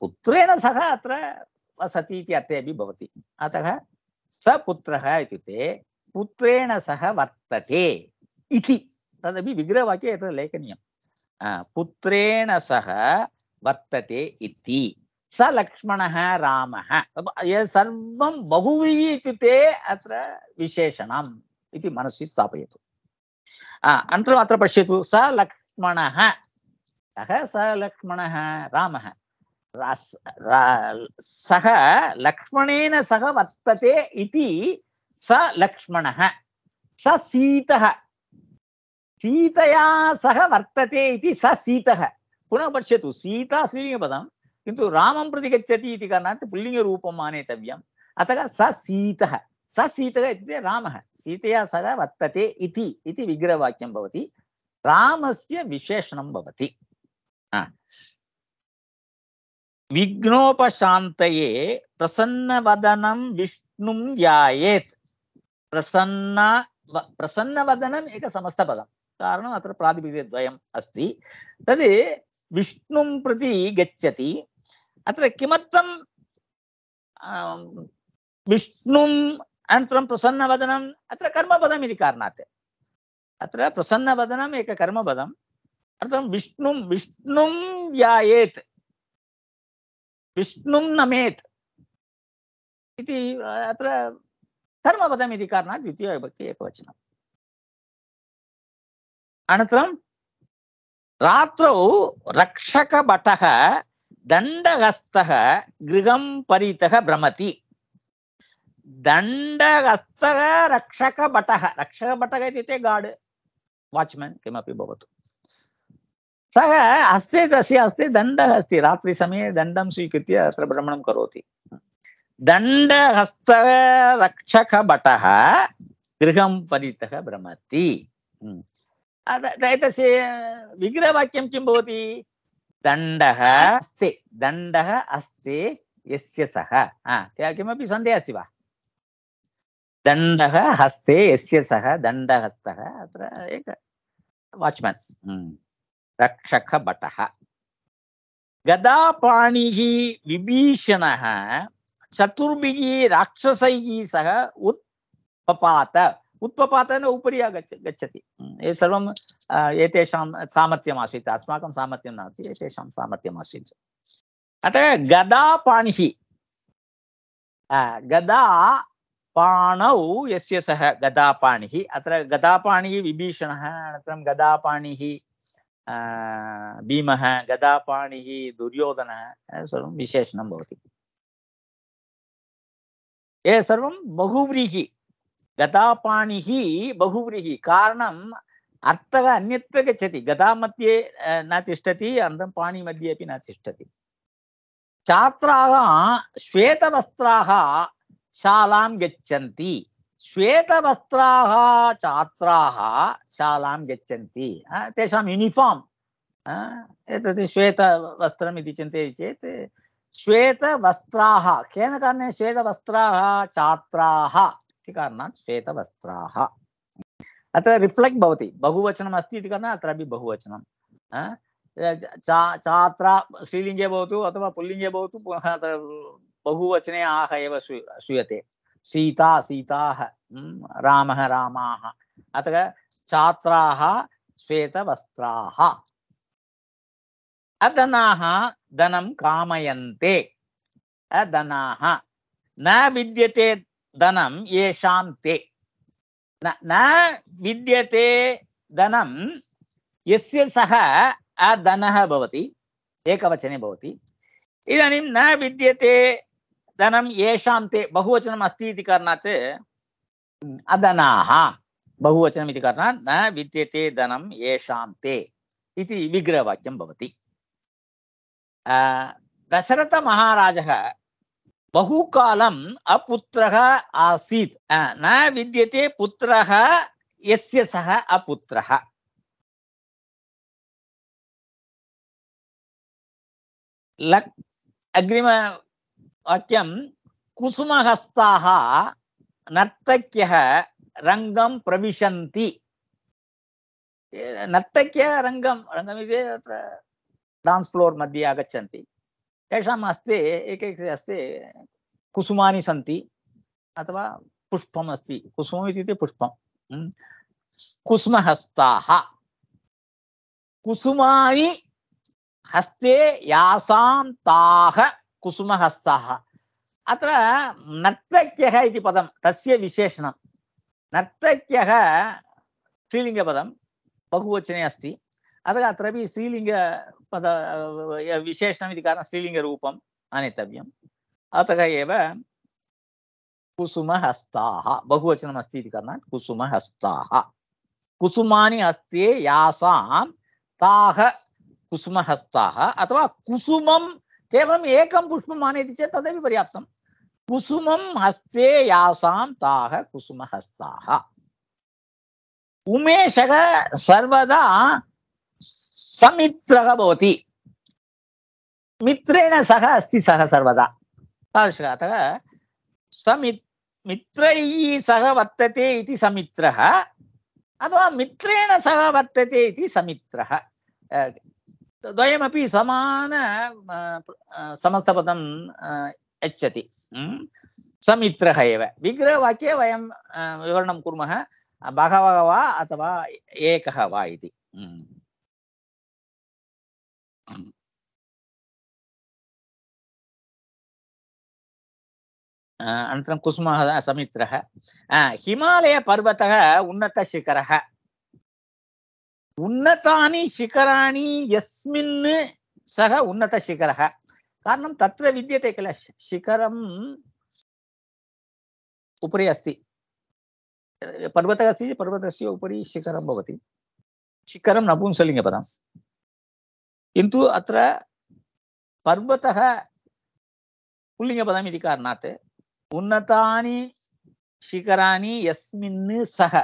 Speaker 2: पुत्रेण सह असती अर्थे अपि अतः सपुत्र पुत्रेण सह वर्तते तदि विग्रहवाक्य लेखनीय पुत्रेण सह वर्तते इति स लक्ष्मण रामः बहुवी अशेषण मन स्थापय विशेषणम् अश्य स लक्ष्मण कह स लक्ष्मण సహ లక్ష్మణేన సహ వర్తతే ఇది స లక్ష్మణ స సీత సీతయా సహ వర్తతే ఇది స సీత పునః పశ్యతు సీతా శ్రీలింగపదం किन्तु रामं प्रति गच्छति इति कारणात् पुल्लिङ्गरूपम् आनेतव्यम् अतः स सीतः स सीतः इत्युक्ते रामः सीतया सह वर्तते इति इति विग्रहवाक्यं भवति रामस्य विशेषणं भवति विघ्नोपात प्रसन्न वदनम विष्णु ध्यात प्रसन्न प्रसन्नवदनम् एकसमस्तपदं कारणम् अत्र प्रातिपदिकद्वयम् अस्ति तद् विष्णु प्रति गच्छति अत्र किमर्थं विष्णुम् अनन्तरं प्रसन्नवदनम् अत्र कर्मपदम् इति कारणात् अत्र प्रसन्नवदनम् एककर्मपदम् अर्थ विष्णु विष्णु यायेत् विष्णुं नमेत् इति अत्र धर्मपदम् इति कारणात् द्वितीयविभक्ति एकवचनम् अनन्तरं रात्रौ रक्षकभटः दण्डहस्तः गृहं परितः भ्रमति दण्डहस्तः रक्षकभटः रक्षकभटः इत्युक्ते गार्ड् वाच्मेन् किमपि भवतु सः हस्ते तस्य हस्ते दण्डः अस्ति रात्रिसमये दण्डं स्वीकृत्य अत्र भ्रमणं करोति दण्डहस्तरक्षकभटः गृहं परितः भ्रमति हम्म। एतस्य विग्रहवाक्यं किं भवति दण्डः अस्ति दण्डः अस्ति यस्य सः किमपि सन्देहः अस्ति वा दण्डः हस्ते यस्य सः दण्डहस्तः अत्र एक वाच्मन् हम्म। रक्षक रक्षकभटः गदापाणिः विभीषणः चतुर्भिः राक्षसैः सह उत्पपात उत्पपातेन उपरि आगच्छ गच्छति ये सर्वं एतेषां सामर्थ्यमासीत् अस्माकं सामर्थ्यं नास्ति एतेषां सामर्थ्यमासीत् अतः गदापाणिः गदा पाणौ यस्य सः गदापाणिः अत्र गदापाणिः विभीषणः अनन्तरं गदापाणिः भीमः गदापाणिः दुर्योधनः सर्वं विशेषणं भवति ए सर्वं बहुव्रीहि गतापाणिः बहुव्रीहि कारणम् अर्थः अन्यत्र गच्छति गतामध्ये न तिष्ठति अनन्तरं पाणिमध्ये अपि न तिष्ठति छात्राः श्वेतवस्त्राः शालां गच्छन्ति श्वेतवस्त्राः छात्राः शालां गच्छन्ति तेषां यूनिफॉर्म एतत् श्वेतवस्त्रम् इति चेत चेत् श्वेतवस्त्राः केन कारणेन श्वेतवस्त्राः छात्राः इति कारणात् श्वेतवस्त्राः अत्र रिफ्लेक्ट् भवति बहुवचनम् अस्ति इति कारणात् अत्रापि अथवा पुल्लिङ्गे भवतु बहुवचने आह एव श्रू श्रूयते सीता सीता रामः रामाः अतः छात्राः श्वेतवस्त्राः अधना धन कामयन्ते अधनाः न विद्यते धनं येषां ते न विद्यते धनं यस्य सः अधनः भवति न विद्यते धनम येषां ते अस्ती करना इति कारणात् अधनाः बहुवचनम् इति कारणात् न विद्यते धनम येषां ते इति विग्रहवाक्यं भवति दशरथमहाराजः अपुत्र अपुत्रः आसीत् न विद्यते पुत्रः यस्य सः अपुत्रः
Speaker 1: लक् अग्रिम
Speaker 2: वाक्यं कुसुमहस्ताः नर्तक्यः रङ्गं प्रविशन्ति नर्तक्यः रङ्गं रङ्गमिति अत्र डान्स् फ्लोर् मध्ये आगच्छन्ति तेषाम् हस्ते एकैकस्य हस्ते कुसुमानि सन्ति अथवा पुष्पम् अस्ति कुसुमम् इत्युक्ते पुष्पं हम्म। कुसुमहस्ताः कुसुमानि हस्ते यासां ताः कुसुमहस्ताः अत्र नर्तक्यः इति पदं तस्य विशेषणं नर्तक्यः स्त्रीलिङ्गपदं बहुवचने अस्ति अतः अत्रापि स्त्रीलिङ्गपद विशेषणमिति कारणं स्त्रीलिङ्गरूपम् आनेतव्यम् अतः एव कुसुमहस्ताः बहुवचनमस्ति इति कारणात् कुसुमहस्ताः कुसुमानि हस्ते यासां ताः कुसुमहस्ताः अथवा कुसुमं केवलम् एकं पुष्पम् आनयति चेत् तदपि पर्याप्तं कुसुमं हस्ते यासां ताः कुसुमहस्ताः उमेशः सर्वदा समित्रः भवति मित्रेण सह अस्ति सः सर्वदा तादृशः अतः समि मित्रैः सह वर्तते इति समित्रः अथवा मित्रेण सह वर्तते इति समित्रः द्वयमपि समान समस्तपदं यच्छति समित्रः एव विग्रहवाक्ये वयं विवरणं कुर्मः बहवः वा अथवा एकः वा इति अनन्तरं कुसुमः समित्रः हिमालयपर्वतः उन्नतशिखरः ఉన్నతాని శిఖరాణి ఎస్మిన్ సహ ఉన్నత శిఖర కారణం తత్ర విద్యతే కిల శిఖరం उपरि अस्ति पर्वतः अस्ति पर्वतस्य उपरि शिखरं भवति शिखरं नपुंसलिङ्गपदं किन्तु अत्र पर्वतः पुल्लिङ्गपदम् इति कारणात् उन्नतानि शिखराणि यस्मिन् सः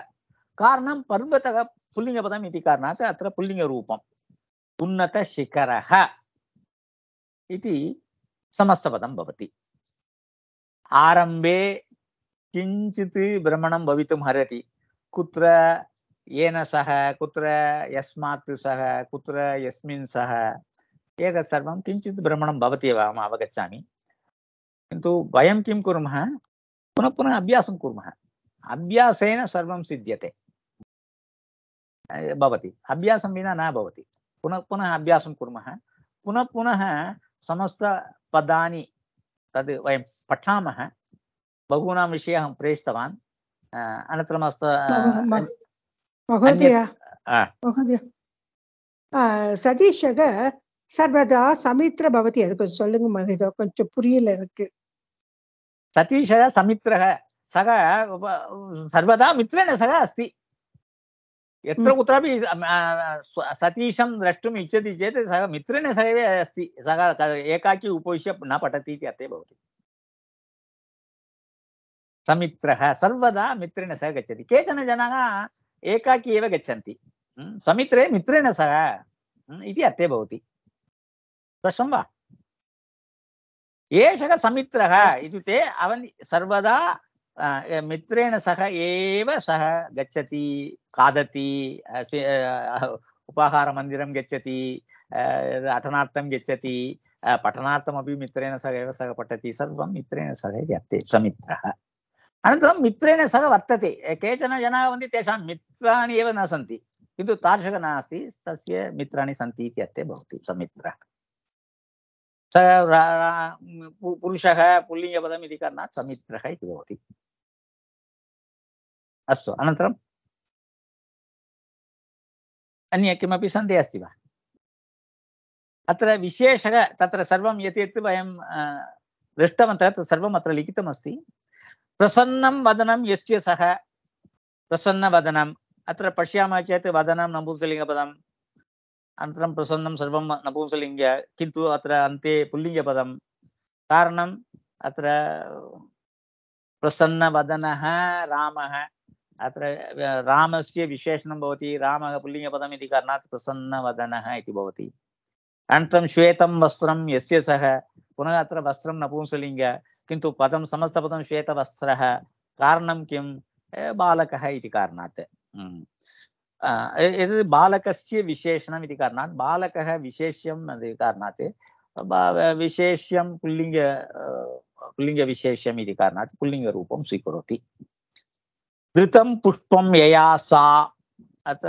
Speaker 2: कारणं पर्वतः पुलिंग पदम कारण अत्र पुल्लिङ्गरूपम् उन्नतशिखरः इति समस्तपदं भवति आरम्भे किञ्चित् कुत्र येन सह कुत्र यस्मात् सह कुत्र यस्मिन् सह एतत् सर्वं किञ्चित् भ्रमणं पुनः पुनः अभ्यास कुर्मः अभ्यासेन सर्वं सिद्ध्यते भवति अभ्यासं विना न भवति पुनः पुनः अभ्यासं कुर्मः पुनः पुनः समस्तपदानि तद् वयं पठामः बहूनां विषये अहं प्रेषितवान् अनन्तरम् अस्त
Speaker 1: சதீஷக சர்வதா சமித்ர பவதி அது கொஞ்சம் சொல்லுங்க மகிதா கொஞ்சம்
Speaker 2: புரியல எனக்கு சதீஷக சமித்ரக சக சர்வதா மித்ரேன சக அஸ்தி यत्र हम्म। कुत्रापि सतीशं द्रष्टुम् इच्छति चेत् सः मित्रेण सह एव अस्ति सः एकाकी उपविश्य न पठति इति अर्थे भवति समित्रः सर्वदा मित्रेण सह गच्छति केचन जनाः एकाकी एव गच्छन्ति हम्म, समित्रे मित्रेण सह हम्म, इति अर्थे भवति स्पष्टं वा एषः समित्रः इत्युक्ते अवन् सर्वदा मित्रेण सह एव सः गच्छति खादति मंदर गच्छति अटनार्थं गच्छति पठनार्थम मित्रेण सह सह सः पठति सर्वं मित्रेण सह व्याप्ते समित्रः अनन्तरं मित्रेण सह वर्तते केचन जनाः भवन्ति तेषां मित्राणि एव न सन्ति किन्तु तादृशः नास्ति तस्य मित्राणि सन्ति इति अर्थे भवति समित्रः स पुरुषः पुल्लिङ्गपदम् इति कारणात् समित्रः इति भवति अन्य किमपि सन्देहः अस्ति वा अत्र विशेष तत्र सर्वं यत् यत् वयं दृष्टवन्तः तत् सर्वम् अत्र लिखितमस्ति प्रसन्नं वदनं यस्य सः प्रसन्नवदनम् अत्र पश्यामः चेत् वदनं नपुंसलिङ्गपदम् अनन्तरं प्रसन्नं सर्वं नपुंसलिङ्ग किन्तु अत्र अन्ते पुल्लिङ्गपदं कारणम् अत्र प्रसन्नवदनः रामः अत्र रामस्य विशेषणं भवति रामः पुल्लिङ्गपदमिति कारणात् प्रसन्नवदनः इति भवति अनन्तरं श्वेतं वस्त्रं यस्य सः पुनः अत्र वस्त्रं नपुंसलिङ्ग किन्तु पदं समस्तपदं श्वेतवस्त्रः कारणं किं बालकः इति कारणात् एतद् बालकस्य विशेषणम् इति कारणात् बालकः विशेष्यम् इति कारणात् विशेष्यं पुल्लिङ्ग पुल्लिङ्गविशेष्यम् इति कारणात् पुल्लिङ्गरूपं स्वीकरोति धृतं पुष्पं यया सा अत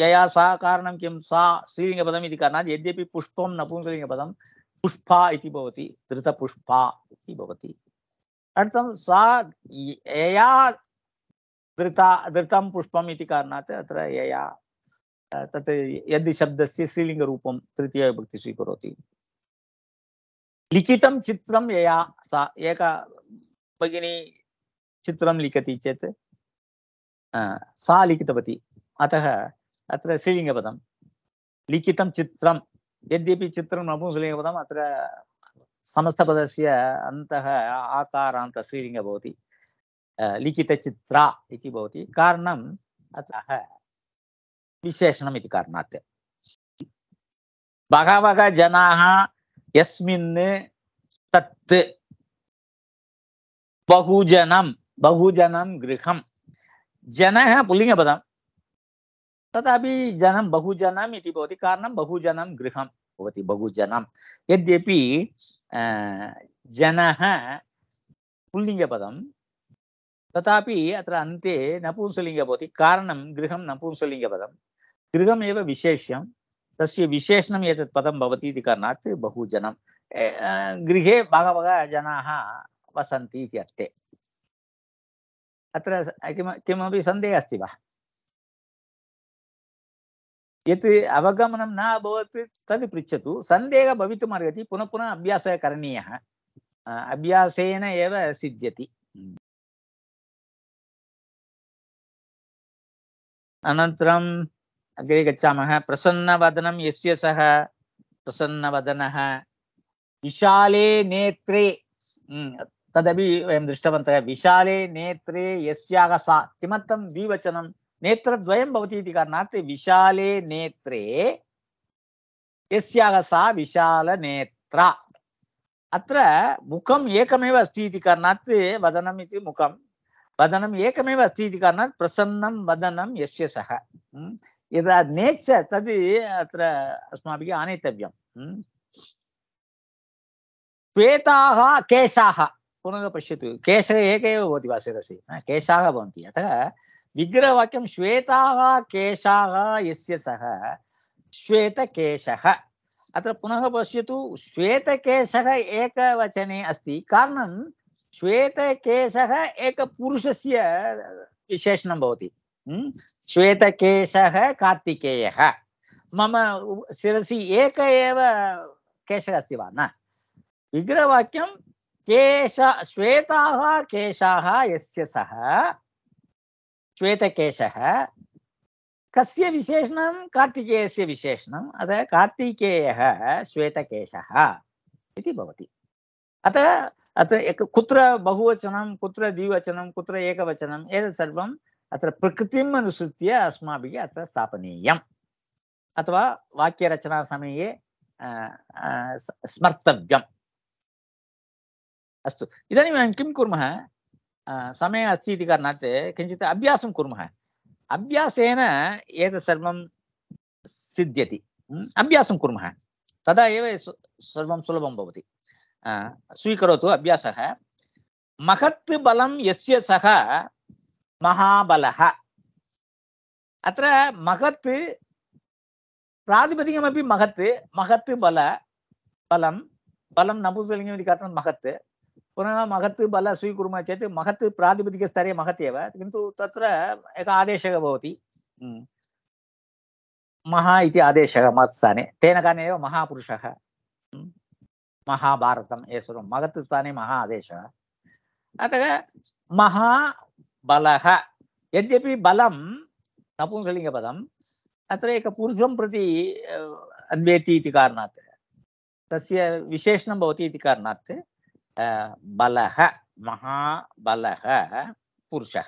Speaker 2: यया सा कारणं किं सा स्त्रीलिङ्गपदम् इति कारणात् यद्यपि नपुंसलिंग पदम पुष्पा इति भवति धृतपुष्पा इति सा यया धृता धृतं पुष्पम् कारण कारणात् अत्र यया तत् यद् शब्दस्य स्त्रीलिङ्गरूपं तृतीयविभक्ति स्वीकरोति लिखितं चित्रं यया सा एक भगिनी चित्रं लिखती चेत सा लिखितवती अतः अत्र श्रीलिङ्गपदं लिखितं चित्रं यद्यपि चित्रं नपुंसकलिङ्गपदम् अत्र समस्तपदस्य अन्तः आकारान्त आकारान्तश्रीलिङ्गः भवति लिखितचित्रा इति भवति कारणम् अतः विशेषणम् इति कारणात् बहवः जनाः यस्मिन् तत् बहुजनं बहुजनं गृहं जनाः पुल्लिङ्गपदं तथापि जनं बहुजनम् इति भवति कारणं बहुजनं गृहं भवति बहुजनं यद्यपि जनः पुल्लिङ्गपदं तथापि अत्र अन्ते नपुंसलिङ्गं भवति कारणं गृहं नपुंसलिङ्गपदं गृहमेव विशेष्यं तस्य विशेषणम् एतत् पदं भवति इति कारणात् बहुजनं गृहे बहवः जनाः वसन्ति इति अर्थे अत्र किम किमपि सन्देहः अस्ति वा यत् अवगमनं न अभवत् तद् पृच्छतु सन्देहः भवितुम् पुनः पुनः अभ्यासः करणीयः अभ्यासेन एव सिद्ध्यति अनन्तरम् अग्रे गच्छामः प्रसन्नवदनं यस्य सः प्रसन्नवदनः विशाले नेत्रे तदपि वयं दृष्टवन्तः विशाले नेत्रे यस्याः सा किमर्थं द्विवचनं नेत्रद्वयं भवति इति कारणात् विशाले नेत्रे यस्याः सा विशालनेत्रा अत्र मुखम् एकमेव अस्ति इति कारणात् वदनम् इति मुखं वदनम् एकमेव अस्ति इति कारणात् प्रसन्नं वदनं यस्य सः यदा नेच तद् अत्र अस्माभिः आनेतव्यं श्वेताः केशाः पुनः पश्यतु केश एक एव भवति वा शिरसि केशाः भवन्ति अतः विग्रहवाक्यम श्वेता केशा ये सह श्वेतकेशः अत्र पुनः पश्यतु एक एकवचने अस्ति कारणं श्वेतकेशः एकपुरुषस्य विशेषणं भवति श्वेतकेशः कार्तिकेयः मम शिसी एक केश अस्त अस्ति वा न विग्रहवाक्यं केश श्वेताः केशाः यस्य सः श्वेतकेशः कस्य विशेषणं कार्तिकेयस्य विशेषणम् अतः कार्तिकेयः श्वेतकेशः इति भवति अतः अत्र कुत्र बहुवचनं कुत्र द्विवचनं कुत्र एकवचनम् एतत् सर्वम् अत्र प्रकृतिम् अनुसृत्य अस्माभिः अत्र स्थापनीयम् अथवा वाक्यरचनासमये स्मर्तव्यम् अस्तु इदानीं वयं किं कुर्मः समयः अस्ति इति कारणात् किञ्चित् अभ्यासं कुर्मः अभ्यासेन एतत् सर्वं सिद्ध्यति अभ्यासं कुर्मः तदा एव सर्वं सुलभं भवति स्वीकरोतु अभ्यासः महत् बलं यस्य सः महाबलः अत्र महत् प्रातिपदिकमपि महत् महत् बल बलं बलं नपुंसकलिङ्गम् इति कथं महत् पुनः महत् बल स्वीकुर्मः चेत् महत् प्रातिपदिकस्तरे महत् एव किन्तु तत्र एकः आदेशः भवति महा इति आदेशः महत्स्थाने तेन कारणेन एव महापुरुषः महाभारतम् ये सर्वं महत् स्थाने महा आदेशः अतः महाबलः यद्यपि बलं नपुंसलिङ्गपदम् अत्र पुरुषं प्रति अन्वेति इति कारणात् तस्य विशेषणं भवति इति कारणात् बलः महाबलः पुरुषः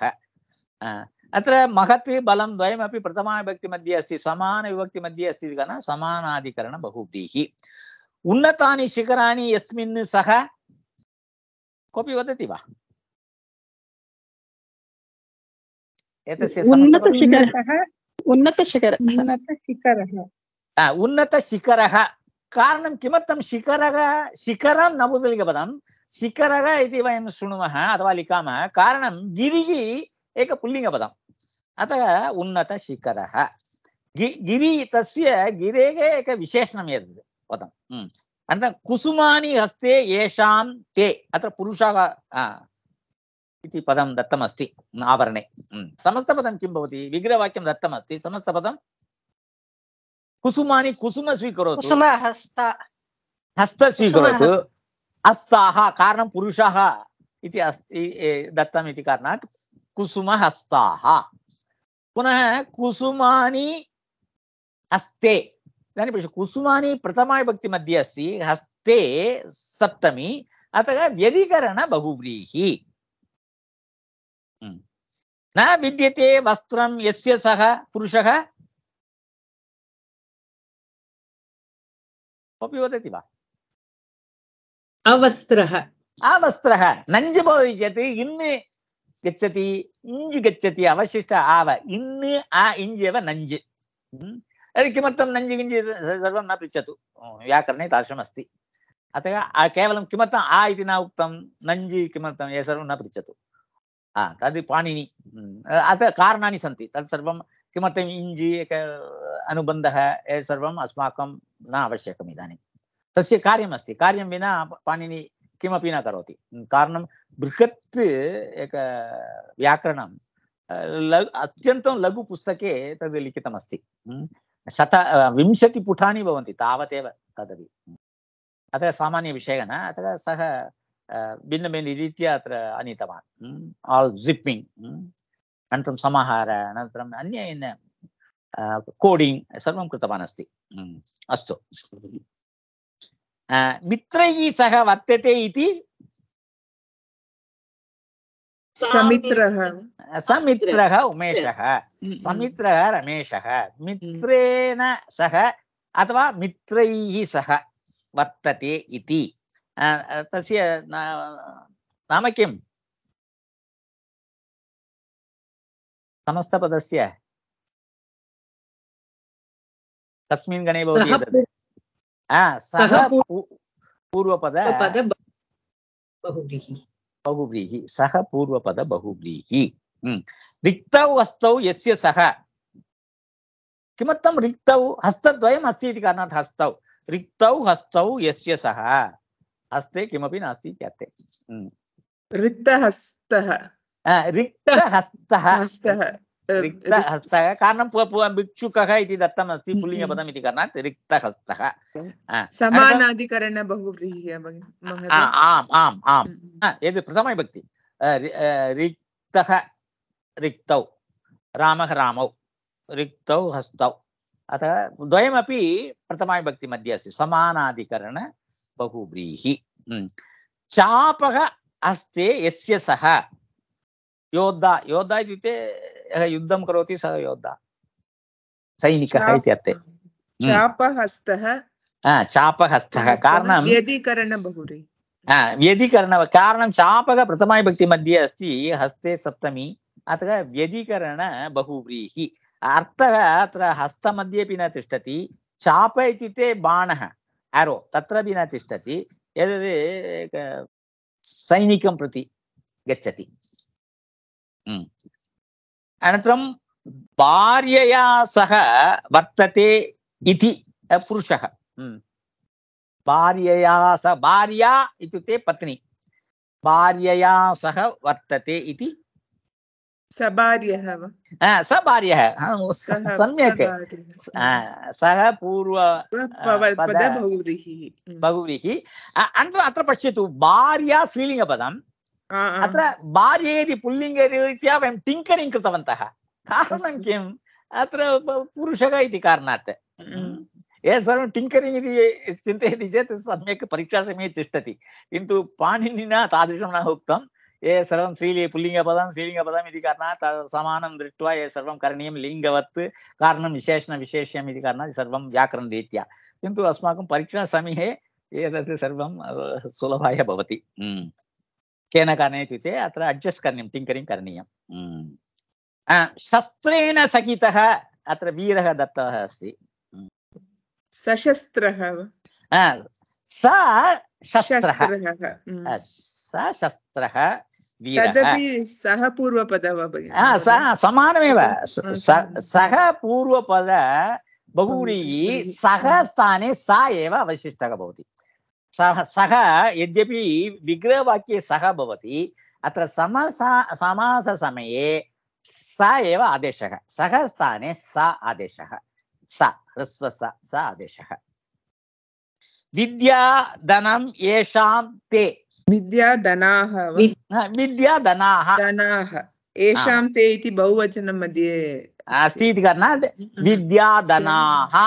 Speaker 2: अत्र महत् बलं द्वयमपि प्रथमाविभक्तिमध्ये अस्ति समानविभक्तिमध्ये अस्ति इति कारणं समानाधिकरणबहुव्रीः उन्नतानि शिखराणि यस्मिन् सः कोऽपि वदति वा एतस्य उन्नतशिखरः कारणं किमर्थं शिखरः शिखरं नपुसलिकपदं శిఖరः इति वयं शृणुमः अथवा लिखामः कारणं गिरिः एक पुल्लिङ्गपदम् अतः उन्नतशिखरः गि गिरि तस्य गिरेः एक विशेषणम् एतद् पदम् अनन्तरं कुसुमानि हस्ते येषां ते अत्र पुरुषः इति पदं दत्तमस्ति आवरणे समस्तपदं किं भवति विग्रहवाक्यं दत्तमस्ति समस्तपदं कुसुमानि कुसुम स्वीकरोतु हस्त हस्त स्वीकरोतु हस्ता कारण पुरुषः इति कारण कुसुम हस्ता पुनः कुसुम हस्ते कुसुम प्रथमा भक्ति मध्ये अस्त हस्ते सप्तमी अतः व्यधिकरण बहुव्रीहि हम्म। न विद्यते वस्त्र सह सः कॉपी वदति वा अवस्त्र अवस्त्र नञ्ज भविष्यति इन् गच्छति इञ्ज् गच्छति अवशिष्ट आव इन् आ इञ्ज् एव नञ्ज् हम्म। किमर्थं नञ्ज् सर्वं न पृच्छतु व्याकरणे तादृशमस्ति अतः केवलं किमर्थम् आ इति न उक्तं नञ्ज् किमर्थं ये सर्वं न पृच्छतु हाँ तद् पाणी हम्म। अतः सी तत्सव तत् इंजी एक इञ्ज् है अनुबन्धः सर्व अस्माक न आवश्यकम् इधानी तस्य कार्यमस्ति कार्यं विना पाणिनि किमपि न करोति कारणं बृहत् एक व्याकरणं अत्यन्तं लघुपुस्तके तद् लिखितमस्ति शत विंशतिपुटानि भवन्ति तावदेव तदपि अतः सामान्यविषयः न अतः सः भिन्नभिन्नरीत्या अत्र आनीतवान् आल् जिप्पिङ्ग् अनन्तरं समाहार अनन्तरम् अन्य कोडिङ्ग् सर्वं कृतवान् अस्ति अस्तु मित्रैः सह वर्तते इति समित्रः समित्रः उमेशः समित्रः रमेशः मित्रेण सह अथवा मित्रैः सह वर्तते इति तस्य नाम किम्
Speaker 1: समस्तपदस्य कस्मिन् गणे भवति
Speaker 2: सह पूर्वपद बहुव्रीहि सह सः पूर्वपद बहुव्रीहि रिक्तौ हस्तौ यस्य सह किमर्थं रिक्तौ हस्तद्वयम् अस्ति इति कारणात् हस्तौ रिक्तौ हस्तौ यस्य सः हस्ते किमपि नास्ति इत्यर्थे रिक्तहस्तः रिक्तहस्तः रिक्तः हस्तः कारणं भिक्षुकः इति दत्तमस्ति पुल्लिङ्गपदम् इति कारणात् रिक्तहस्तः
Speaker 1: समानाधिकरण बहुव्रीह्य
Speaker 2: आम् आम् आम् मध्ये अस्ति समानाधिकरण बहुव्रीहि चापः हस्ते यस्य सः योद्धा योद्धा इत्युक्ते युद्धं करोति सः योद्धा सैनिकः इति अर्थे चापहस्तः चापहस्तः कारणं व्यधिकरण बहुरि व्यधिकरण कारणं चापः प्रथमाविभक्तिमध्ये अस्ति हस्ते सप्तमी अतः व्यधिकरण बहुव्रीहि अर्थः अत्र हस्तमध्येपि न तिष्ठति चाप इत्युक्ते बाणः एरो तत्रापि न तिष्ठति एतद् सैनिकं प्रति गच्छति हम्म। अनन्तरं भार्यया सह वर्तते इति पुरुषः भार्यया सह भार्या इत्युक्ते पत्नी भार्यया सह वर्तते इति सभार्यः सभार्यः सम्यक् सः पूर्व बहुव्रीहि अनन्तरं अत्र पश्यतु भार्या स्त्रीलिङ्गपदम् अत्र भार्ये यदि पुल्लिङ्गरीत्या वयं टिङ्करिङ्ग् कृतवन्तः कारणं किम् अत्र पुरुषः इति कारणात् एतत् हम्म। सर्वं टिङ्करिङ्ग् इति चिन्तयति चेत् सम्यक् परीक्षासमये तिष्ठति किन्तु पाणिनिना तादृशं न उक्तं ये सर्वं स्त्रीलि पुल्लिङ्गपदं स्त्रीलिङ्गपदम् इति कारणात् समानं दृष्ट्वा ये सर्वं करणीयं लिङ्गवत् कारणं विशेषणविशेष्यम् इति कारणात् सर्वं व्याकरणरीत्या किन्तु अस्माकं परीक्षासमये एतत् सर्वं सुलभाय भवति हम्म। केन कारणेन इत्युक्ते अत्र अड्जस्ट् करणीयं टिङ्करिङ्ग् करणीयं hmm. शस्त्रेण सहितः अत्र वीरः दत्तः अस्ति hmm. सशस्त्रः स शस्त्रः स शस्त्रः hmm. सः पूर्वपद सः समानमेव सः पूर्वपद बहुरी सः स्थाने सा एव अवशिष्टः भवति सह सः यद्यपि विग्रहवाक्ये सह भवति अत्र समासा समाससमये सा एव आदेशः सः स्थाने सा आदेशः सा ह्रस्व सा सा आदेशः विद्या धनं येषां ते विद्या धनाः विद्या धनाः धनाः येषां ते इति बहुवचनं मध्ये अस्ति इति कारणात् विद्या धनाः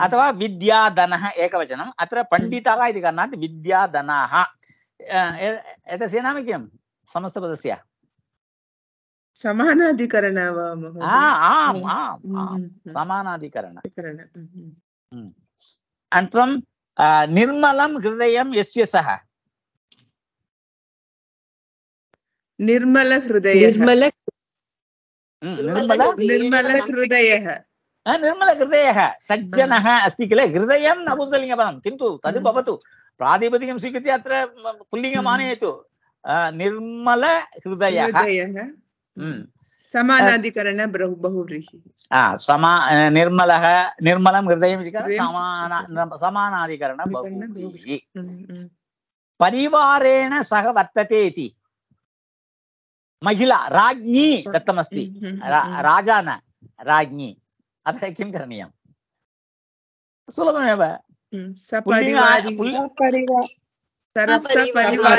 Speaker 2: अथवा विद्याधनः एकवचनम् अत्र पण्डितः इति कारणात् विद्याधनाः एतस्य नाम किं समस्तपदस्य
Speaker 1: समानाधिकरण
Speaker 2: आम् आम् समानाधिकरण अनन्तरं निर्मलं हृदयं यस्य सः
Speaker 1: निर्मलहृदय निर्मल
Speaker 2: निर्मलहृदयः निर्मलहृदयः सज्जनः अस्ति किल हृदयं नपुंसलिङ्गपदं किन्तु तद् भवतु प्रातिपदिकं स्वीकृत्य अत्र पुल्लिङ्गम् आनयतु निर्मलहृदयः
Speaker 1: समानाधिकरण
Speaker 2: बहुव्रीहिः समा निर्मलः निर्मलं हृदयम् इति समाना समानाधिकरण बहुव्रीहिः परिवारेण सह वर्तते इति महिला राज्ञी दत्तमस्ति राजा न राज्ञी അതൈ കം പ്രാനിയം സ പരിവാരി പുല പരിവാ സ പരിവാ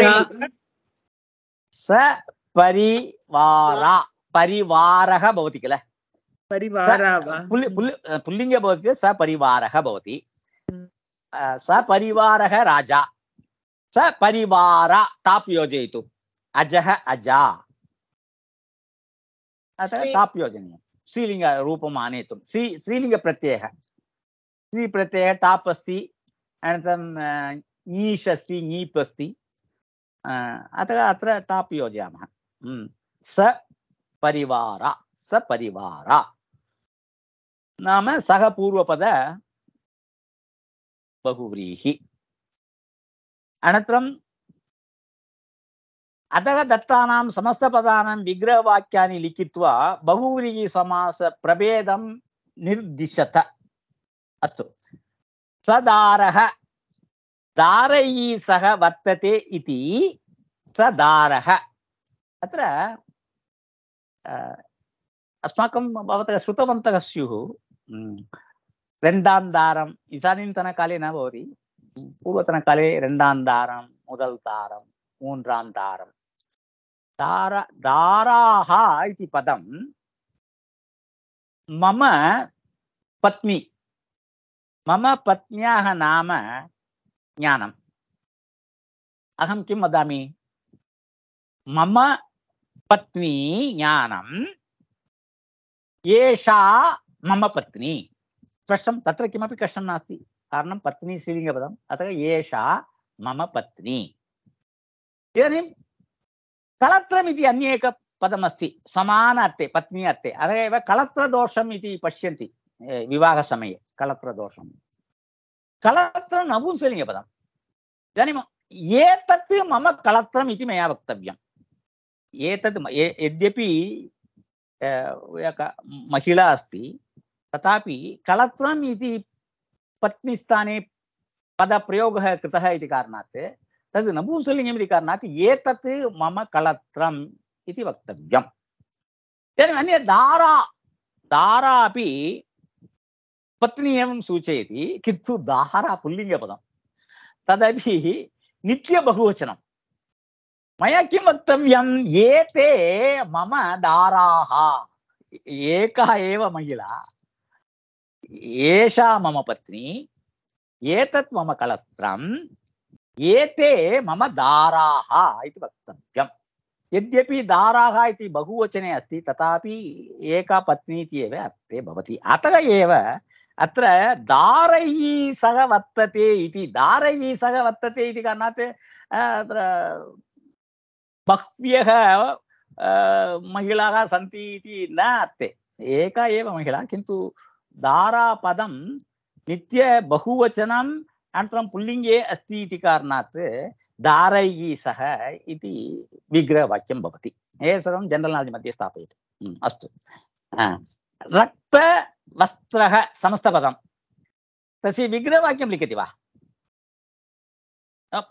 Speaker 2: സ പരിവാ പരിവാരക ഭവതികളെ പരിവാരാവ പുല്ലി പുല്ലിംഗ ഭവതി സ പരിവാരക ഭവതി സ പരിവാരക രാജാ സ പരിവാരാ ടാപ് യോജിത അജഹ അജ അത ടാപ് യോജിത स्त्रीलिङ्गरूपम् आनेतुं स्त्री श्री स्त्रीप्रत्ययः टाप् अस्ति अनन्तरं ईश् अस्त ङीप् अस्ति अतः अत्र टाप् योजयामः हम्म। स परिवार स परिवार नाम सह पूर्वपद बहुव्रीहि अनन्तरं अतः दत्तानां समस्तपदानां विग्रहवाक्यानि लिखित्वा बहुव्रीहिसमासप्रभेदं निर्दिशत अस्तु सदारः दारैः सह वर्तते इति स दारः अत्र अस्माकं भवतः श्रुतवन्तः स्युः रेण्डान्दारम् इदानीन्तनकाले न भवति पूर्वतनकाले रेण्डान्दारं मुदल् तारं மூன்றாம் தாரம் தாரா தாராக இது பதம் மம பத்னி மம பத்னியாக நாம ஞானம் அகம் கிம் வதாமி மம பத்னி ஞானம் ஏஷா மம பத்னி ஸ்பஷ்டம் தத்திர கிமப்பி கஷ்டம் நாஸ்தி காரணம் பத்னி ஸ்ரீலிங்கபதம் அத்த ஏஷா மம பத்னி இதானிம் कलत्रम् इति अन्य एक पदमस्ति समान अर्थे पत्नी अर्थे अतः एव कलत्रदोषम् इति पश्यन्ति विवाहसमये कलत्रदोषं कलत्रं नपुंसलिङ्गपदम् इदानीम् एक मम कलत्रम् इति मया वक्तव्यम् एतद् यद्यपि महिला अस्ति तथापि कलत्रम् इति पत्नीस्थाने पदप्रयोगः कृतः इति तद् नपुंसलिङ्गमिति कारणात् एतत् मम कलत्रम् इति वक्तव्यम् इदानीम् अन्य दारा दारा अपि पत्नी एवं सूचयति किन्तु दारा पुल्लिङ्गपदं तदपि नित्यबहुवचनं मया किं वक्तव्यम् एते मम दाराः एका एव महिला एषा मम पत्नी एतत् मम कलत्रम् ஏதே மம தாராக இது வக்தव्यम् यद्यपि दाराः इति बहुवचने अस्ति तथापि एका पत्नी इति एव अर्थे भवति अतः एव अत्र दारैः सह वर्तते इति दारैः सह वर्तते इति कारणात् अत्र बह्व्यः महिलाः सन्ति इति न अर्थे एका एव महिला किन्तु दारापदं नित्य बहुवचनं अनन्तरं पुल्लिङ्गे अस्ति इति कारणात् दारैः सह इति विग्रहवाक्यं भवति हे सर्वं जनरल् नालेज् मध्ये स्थापयतु अस्तु रक्तवस्त्रः समस्तपदं तस्य विग्रहवाक्यं लिखति वा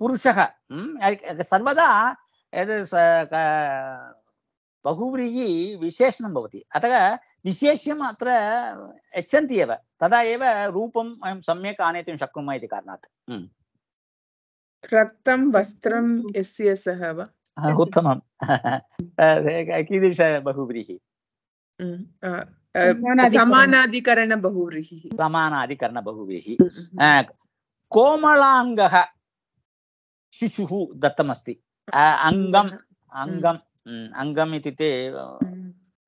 Speaker 2: पुरुषः सर्वदा यद् बहुव्रीहि विशेषण भवति अतः विशेष्यम् अत्र एव तदा एव रूपं वयं सम्यक् आनेतुं शक्नुमः इति कारणात् हम्म। रक्तं वस्त्रं यस्य सः वा उत्तमं कीदृश बहुव्रीहि
Speaker 1: हम्म,
Speaker 2: समानाधिकरण समानाधिकरण बहुव्रीहि हम्म, कोमलाङ्गः शिशुः दत्तमस्ति अङ्गम् अङ्गं अङ्गम् इत्युक्ते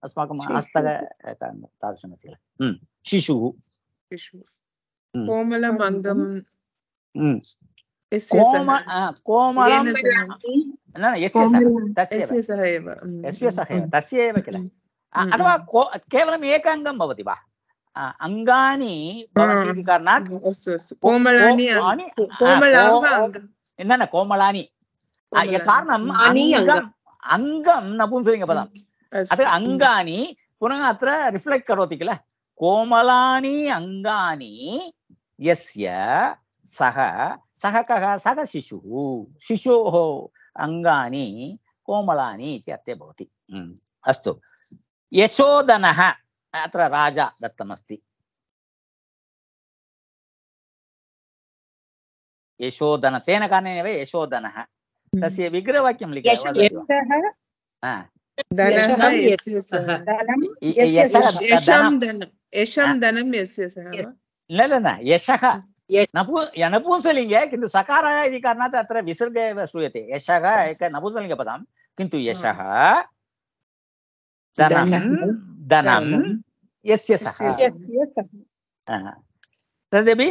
Speaker 2: अस्माकं हस्तः तादृशमस्ति किल शिशुः कोमलम् अङ्गं कोमलं तस्य सह एव तस्य एव किल अथवा केवलम् एकाङ्गं भवति वा अङ्गानि भवन्ति इति कारणात् कोमलानि न न कोमलानि कारणम् अङ्गम् अङ्गं नपुंसलिङ्गपदम् अतः अङ्गानि पुनः अत्र रिफ्लेक्ट् करोति किल कोमलानि अङ्गानि यस्य सः सः कः सः शिशुः शिशोः अङ्गानि कोमलानि इति अर्थे भवति अस्तु यशोदनः अत्र राजा दत्तमस्ति यशोदन तेन कारणेन एव यशोदनः तस्य विग्रहवाक्यं लिखितवान् न न न यशः नपुंसलिङ्गे किन्तु सकारः इति कारणात् अत्र विसर्ग एव श्रूयते यशः एक नपुंसलिङ्गपदं किन्तु यशः धनं धनं यस्य सः तदपि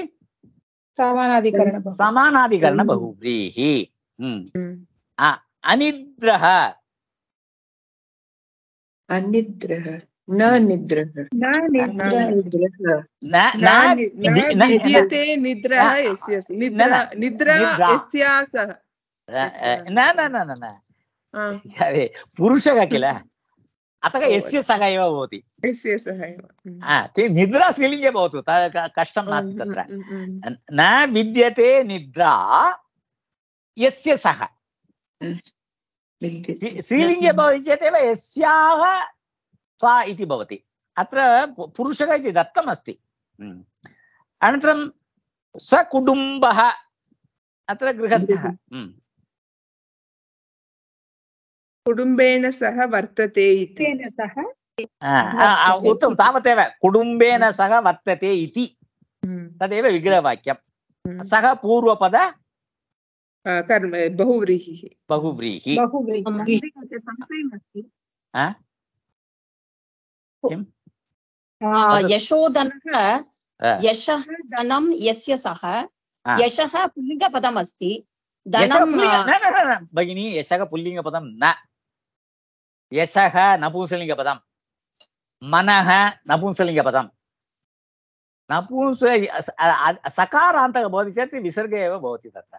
Speaker 2: समानाधिकरण बहुव्रीहि ಹ್ಮ್ ಅನಿದ್ರಹ
Speaker 1: ಅನಿದ್ರಹ ನ ಅಥವಾ
Speaker 2: ಎಸ್ ನಿದ್ರಾ ನಿದ್ರಾ ನ ನ ನ ನ ಸಹ යස්ය සහ ස්ත්‍රීලිංගය භවිච්‍යතේව යස්යාහ සා इति भवति अत्र पुरुषः इति दत्तमस्ति अनन्तरं सकुटुम्बः अत्र गृहस्थः कुटुम्बेन सह वर्तते इति सह उत्तमं तावदेव कुटुम्बेन सह वर्तते इति तदेव विग्रहवाक्यं सः पूर्वपद बहुव्रीहिः बहुव्रीहि किम् यशोधनः यशः धनं यस्य सः यशः पुल्लिङ्गपदम् अस्ति भगिनी यशः पुल्लिङ्गपदं न यशः नपुंसलिङ्गपदं मनः नपुंसलिङ्गपदं नपुंस सकारान्तः भवति चेत् विसर्ग एव भवति तत्र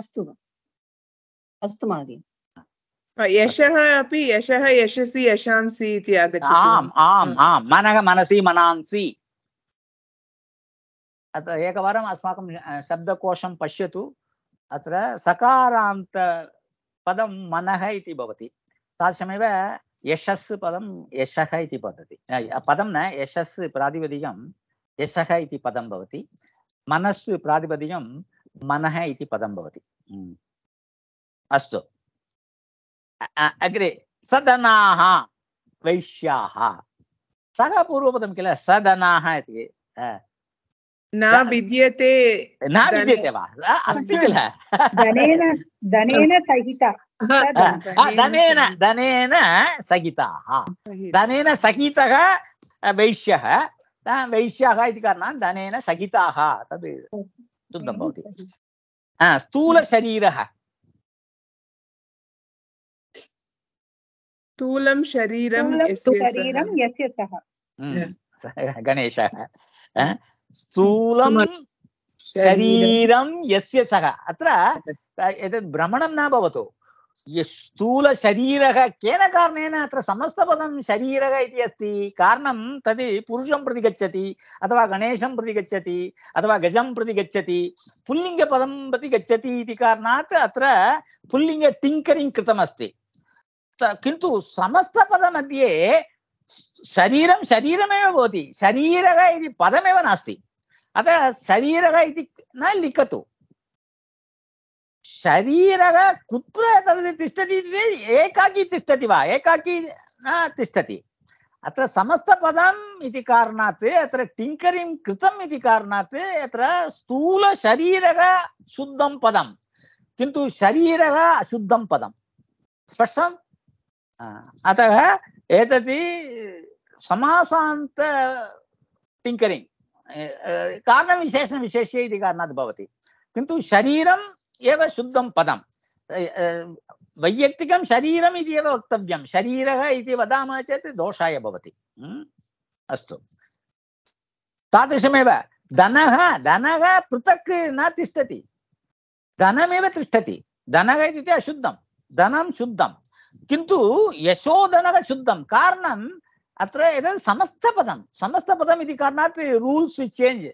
Speaker 2: अस्तु वा अस्तु महोदय यशः अपि यशः यशसि यशांसि इति आगच्छति आम् आम् आम् मनः मनसि मनांसि अतः एकवारम् अस्माकं शब्दकोशं पश्यतु अत्र सकारान्तपदं मनः इति भवति तादृशमेव यशस् पदं यशः इति पतति पदं न यशस् प्रातिपदिकं यशः इति पदं भवति मनस् प्रातिपदिकं मनः इति पदं भवति अस्तु अग्रे सदनाः वैश्याः सः पूर्वपदं किल सदनाः इति न विद्यते न विद्यते वा अस्ति किल धनेन धनेन सहिता धनेन धनेन सहिताः धनेन सहितः वैश्यः वैश्यः इति कारणात् धनेन सहिताः तद् शुद्धं भवति स्थूलशरीरः
Speaker 1: स्थूलं शरीरं शरीरं यस्य
Speaker 2: गणेशः स्थूलं शरीरं यस्य सः अत्र एतत् भ्रमणं न भवतु स्थूल शरीरः केन कारणेन अत्र समस्तपदं शरीरः इति अस्ति कारणं तद् पुरुषं प्रति गच्छति अथवा गणेशं प्रति गच्छति अथवा गजं प्रति गच्छति पुल्लिङ्गपदं प्रति गच्छति इति कारणात् अत्र पुल्लिङ्ग टिङ्करिङ्ग् कृतमस्ति किन्तु समस्तपदमध्ये शरीरं शरीरमेव भवति शरीरः इति पदमेव नास्ति अतः शरीरः इति न लिखतु शरीरः कुत्र तद् तिष्ठति चेत् एकाकी तिष्ठति वा एकाकी न तिष्ठति अत्र समस्तपदम् इति कारणात् अत्र टिङ्करिङ्ग् कृतम् इति कारणात् अत्र स्थूलशरीरः शुद्धं पदं किन्तु शरीरः अशुद्धं पदं स्पष्टम् अतः एतत् समासान्त टिङ्करिङ्ग् कारणविशेषणविशेष्य इति कारणात् भवति किन्तु शरीरं एव शुद्धं पदं वैयक्तिकं शरीरम् इति एव वक्तव्यं शरीरः इति वदामः चेत् दोषाय भवति अस्तु तादृशमेव धनः धनः पृथक् न तिष्ठति धनमेव तिष्ठति धनः इत्युक्ते अशुद्धं धनं शुद्धं किन्तु यशोधनः शुद्धं कारणम् अत्र एतत् समस्तपदं समस्तपदम् इति कारणात् रूल्स् चेञ्ज्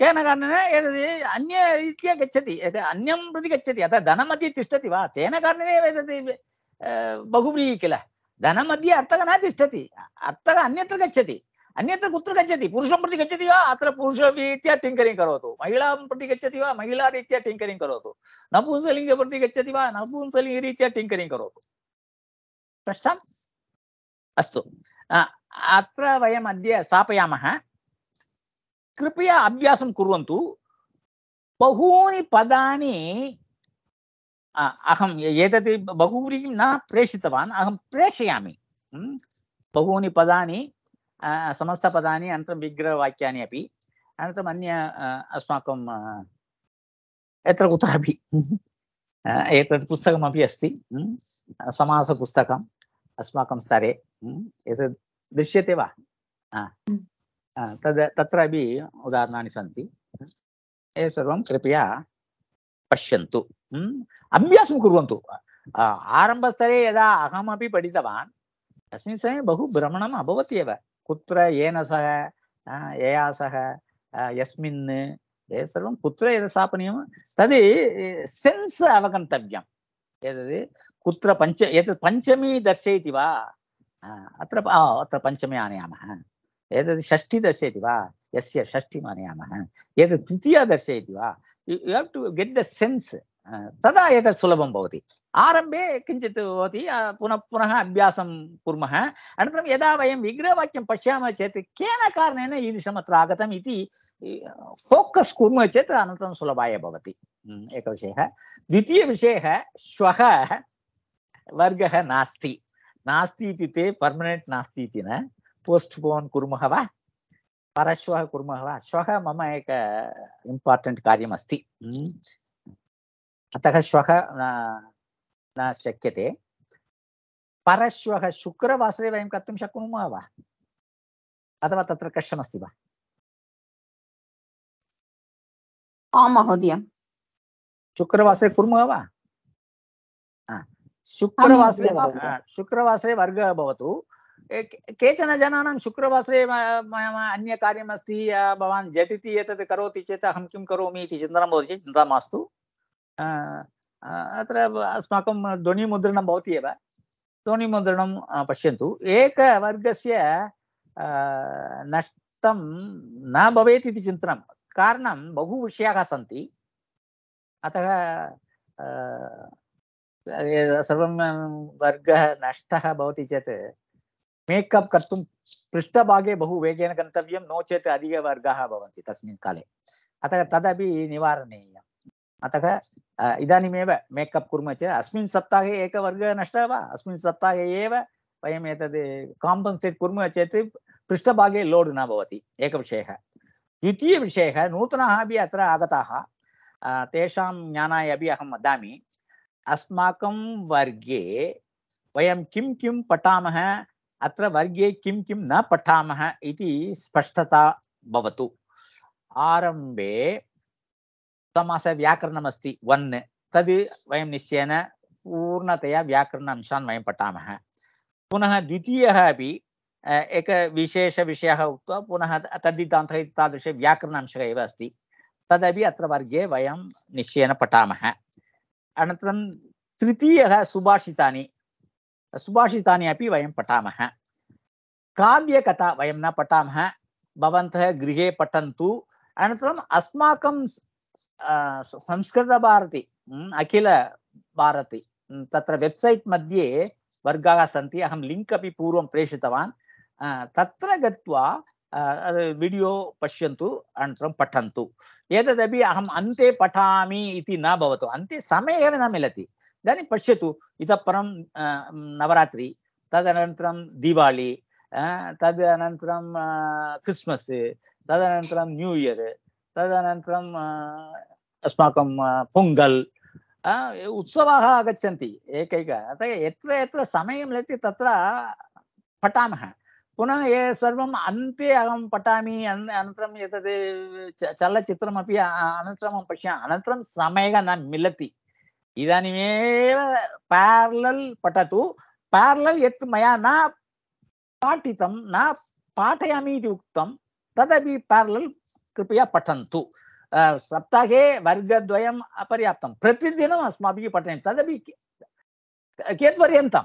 Speaker 2: केन कारणेन एतद् अन्य रीत्या गच्छति यत् अन्यं प्रति गच्छति अतः धनमध्ये तिष्ठति वा तेन कारणेन एव एतद् बहुव्रीहि किल धनमध्ये अर्थः न तिष्ठति अर्थः अन्यत्र गच्छति अन्यत्र कुत्र गच्छति पुरुषं प्रति गच्छति वा अत्र पुरुषरीत्या टिङ्करिङ्ग् करोतु महिलां प्रति गच्छति वा महिलारीत्या टिङ्करिङ्ग् करोतु नपुंसलिङ्गं प्रति गच्छति वा नपुंसलिङ्गरीत्या टिङ्करिङ्ग् करोतु प्रश्नम् अस्तु अत्र वयम् अद्य स्थापयामः कृपया अभ्यासं कुर्वन्तु बहूनि पदानि अहम् एतत् बहुव्रीहिं न प्रेषितवान् अहं प्रेषयामि बहूनि पदानि समस्तपदानि अनन्तरं विग्रहवाक्यानि अपि अनन्तरम् अन्य अस्माकं यत्र कुत्रापि एतत् पुस्तकमपि अस्ति समासपुस्तकम् अस्माकं स्तरे एतत् दृश्यते वा तद् तत्रापि उदाहरणानि सन्ति एतत् सर्वं कृपया पश्यन्तु अभ्यासं कुर्वन्तु आरम्भस्तरे यदा अहमपि पठितवान् तस्मिन् समये बहु भ्रमणम् अभवत् एव कुत्र येन सह यया सह यस्मिन् एतत् सर्वं कुत्र यद् स्थापनीयं तद् सेन्स् अवगन्तव्यम् एतद् कुत्र पञ्च एतत् पञ्चमी दर्शयति वा अत्र अत्र पञ्चमी आनयामः एतद् षष्ठी दर्शयति वा यस्य षष्ठी मानयामः एतत् तृतीया दर्शयति वा you have to get the sense तदा एतत् सुलभं भवति आरम्भे किञ्चित् भवति पुनः पुनः अभ्यासं कुर्मः अनन्तरं यदा वयं विग्रहवाक्यं पश्यामः चेत् केन कारणेन ईदृशम् अत्र आगतम् इति फोकस् कुर्मः चेत् अनन्तरं सुलभाय भवति एकविषयः द्वितीयविषयः श्वः वर्गः नास्ति नास्ति इत्युक्ते पर्मनेण्ट् नास्ति इति न पोस्ट्पोन् कुर्मः वा परश्वः कुर्मः वा श्वः मम एक इम्पार्टेण्ट् कार्यमस्ति अतः श्वः न न शक्यते परश्वः शुक्रवासरे वयं कर्तुं शक्नुमः वा अथवा तत्र कष्टमस्ति वा आं महोदय शुक्रवासरे कुर्मः वा शुक्रवासरे शुक्रवासरे वर्गः भवतु केचन जनानां शुक्रवासरे मम अन्य कार्यमस्ति भवान् झटिति एतत् करोति चेत् अहं किं करोमि इति चिन्तनं भवति चेत् चिन्ता मास्तु अत्र अस्माकं ध्वनिमुद्रणं भवति एव ध्वनिमुद्रणं पश्यन्तु एकवर्गस्य नष्टं न भवेत् इति चिन्तनं कारणं बहु विषयाः सन्ति अतः सर्वं वर्गः नष्टः भवति चेत् मेकअप कर्तुं पृष्ठभागे बहु वेगेन गन्तव्यं नो चेत् अधिकवर्गाः भवन्ति तस्मिन् काले अतः तदपि निवारणीयम् अतः इदानीमेव मेकअप कुर्मः चेत् अस्मिन् सप्ताहे एकवर्गः नष्टः वा अस्मिन् सप्ताहे एव वयम् एतद् काम्पन्सेट् कुर्मः चेत् पृष्ठभागे लोड् न भवति एकविषयः द्वितीयविषयः नूतनाः अपि अत्र आगताः तेषां ज्ञानाय अपि अहं वदामि अस्माकं वर्गे वयं किं किं पठामः अत्र वर्गे किं किं न पठामः इति स्पष्टता भवतु आरम्भे समासव्याकरणमस्ति वन् तद् वयं निश्चयेन पूर्णतया व्याकरण अंशान् वयं पठामः पुनः द्वितीयः अपि एकः विशेषविषयः उक्त्वा पुनः तद्धितान्तः इति तादृशव्याकरणांशः एव अस्ति तदपि अत्र वर्गे वयं निश्चयेन पठामः अनन्तरं तृतीयः सुभाषितानि सुभाषितानि अपि वयं पठामः काव्यकथा वयं न पठामः भवन्तः गृहे पठन्तु अनन्तरम् अस्माकं संस्कृतभारती अखिलभारती तत्र वेब्सैट् मध्ये वर्गाः सन्ति अहं लिङ्क् अपि पूर्वं प्रेषितवान् तत्र गत्वा वीडियो पश्यन्तु अनन्तरं पठन्तु एतदपि अहम् अन्ते पठामि इति न भवतु अन्ते एव न मिलति इदानीं पश्यतु इतः परं नवरात्रि तदनन्तरं दीपावली तदनन्तरं क्रिस्मस् तदनन्तरं न्यू इयर् तदनन्तरम् अस्माकं पोङ्गल् उत्सवाः आगच्छन्ति एकैक अतः यत्र यत्र समयं लति तत्र पठामः पुनः ये सर्वम् अन्ते अहं पठामि अनन्तरं एतत् चलच्चित्रमपि अनन्तरं पश्यामि अनन्तरं समयः न मिलति इदानीमेव पार्लल् पठतु पार्लल् यत् मया न पाठितं न पाठयामी इति उक्तं तदपि पार्लल् कृपया पठन्तु सप्ताह वर्गद्वयम् अपर्याप्तं प्रतिदिनम् अस्माभिः पठनीयं तदपि कियत्पर्यन्तं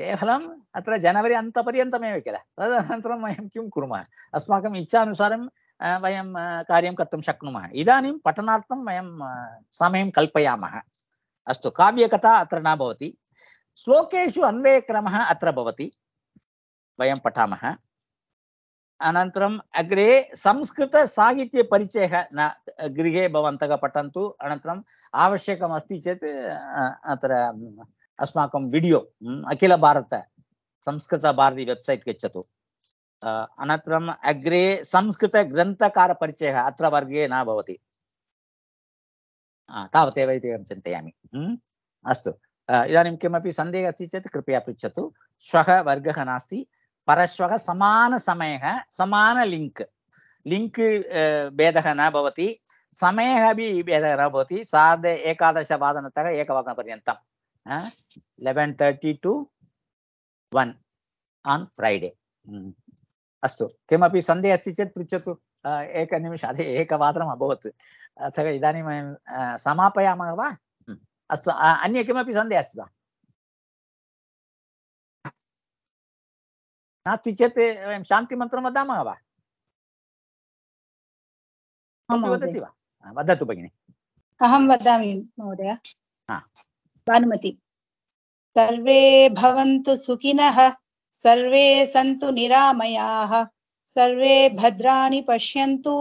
Speaker 2: केवलम् अत्र जनवरि अन्तपर्यन्तमेव किल तदनन्तरं वह किं कुर्मः अस्माकम् इच्छानुसारं वयं कार्यं कर्तुं शक्नुमः इदानीं पठनार्थं वयं समयं अस्त काव्यकता अत्र न भवति श्लोकेषु अन्वयक्रमः अन अग्रे संस्कृत पठामः अनन्तरम् अग्रे संस्कृतसाहित्यपरिचयः न गृहे भवन्तः पठन्तु चेत अस्माक वीडियो अखिल भारत संस्कृत भारती वेबसाइट गच्छत अन अग्रे संस्कृतग्रन्थकारपरिचयः अत्र वर्गे न तावदेव इति अहं चिन्तयामि हम्म? अस्तु इदानीं किमपि सन्देहः अस्ति चेत् कृपया पृच्छतु श्वः वर्गः नास्ति परश्वः समानसमयः समानलिङ्क् लिङ्क् भेदः न भवति समयः अपि भेदः न भवति सार्ध एकादशवादनतः एकवादनपर्यन्तं eleven thirty to one on Friday अस्तु किमपि सन्देहः अस्ति चेत् पृच्छतु एक अधि एकवादनम् अभवत् अतः इदानीं वयं समापयामः वा हम्म। अस्तु अन्य किमपि सन्देहः अस्ति वा नास्ति चेत् वयं शान्तिमन्त्रं वदामः वा वदति वा वदतु भगिनि
Speaker 1: अहं वदामि महोदय भानुमति सर्वे भवन्तु सुखिनः सर्वे सन्तु निरामयाः सर्वे भद्रा पश्यन्तु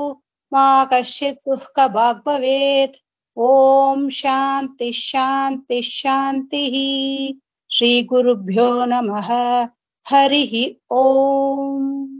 Speaker 1: मा कश्चित् दुःखभाग् भवेत् ॐ शांति शांति शान्तिः श्रीगुरुभ्यो नम हरि ओम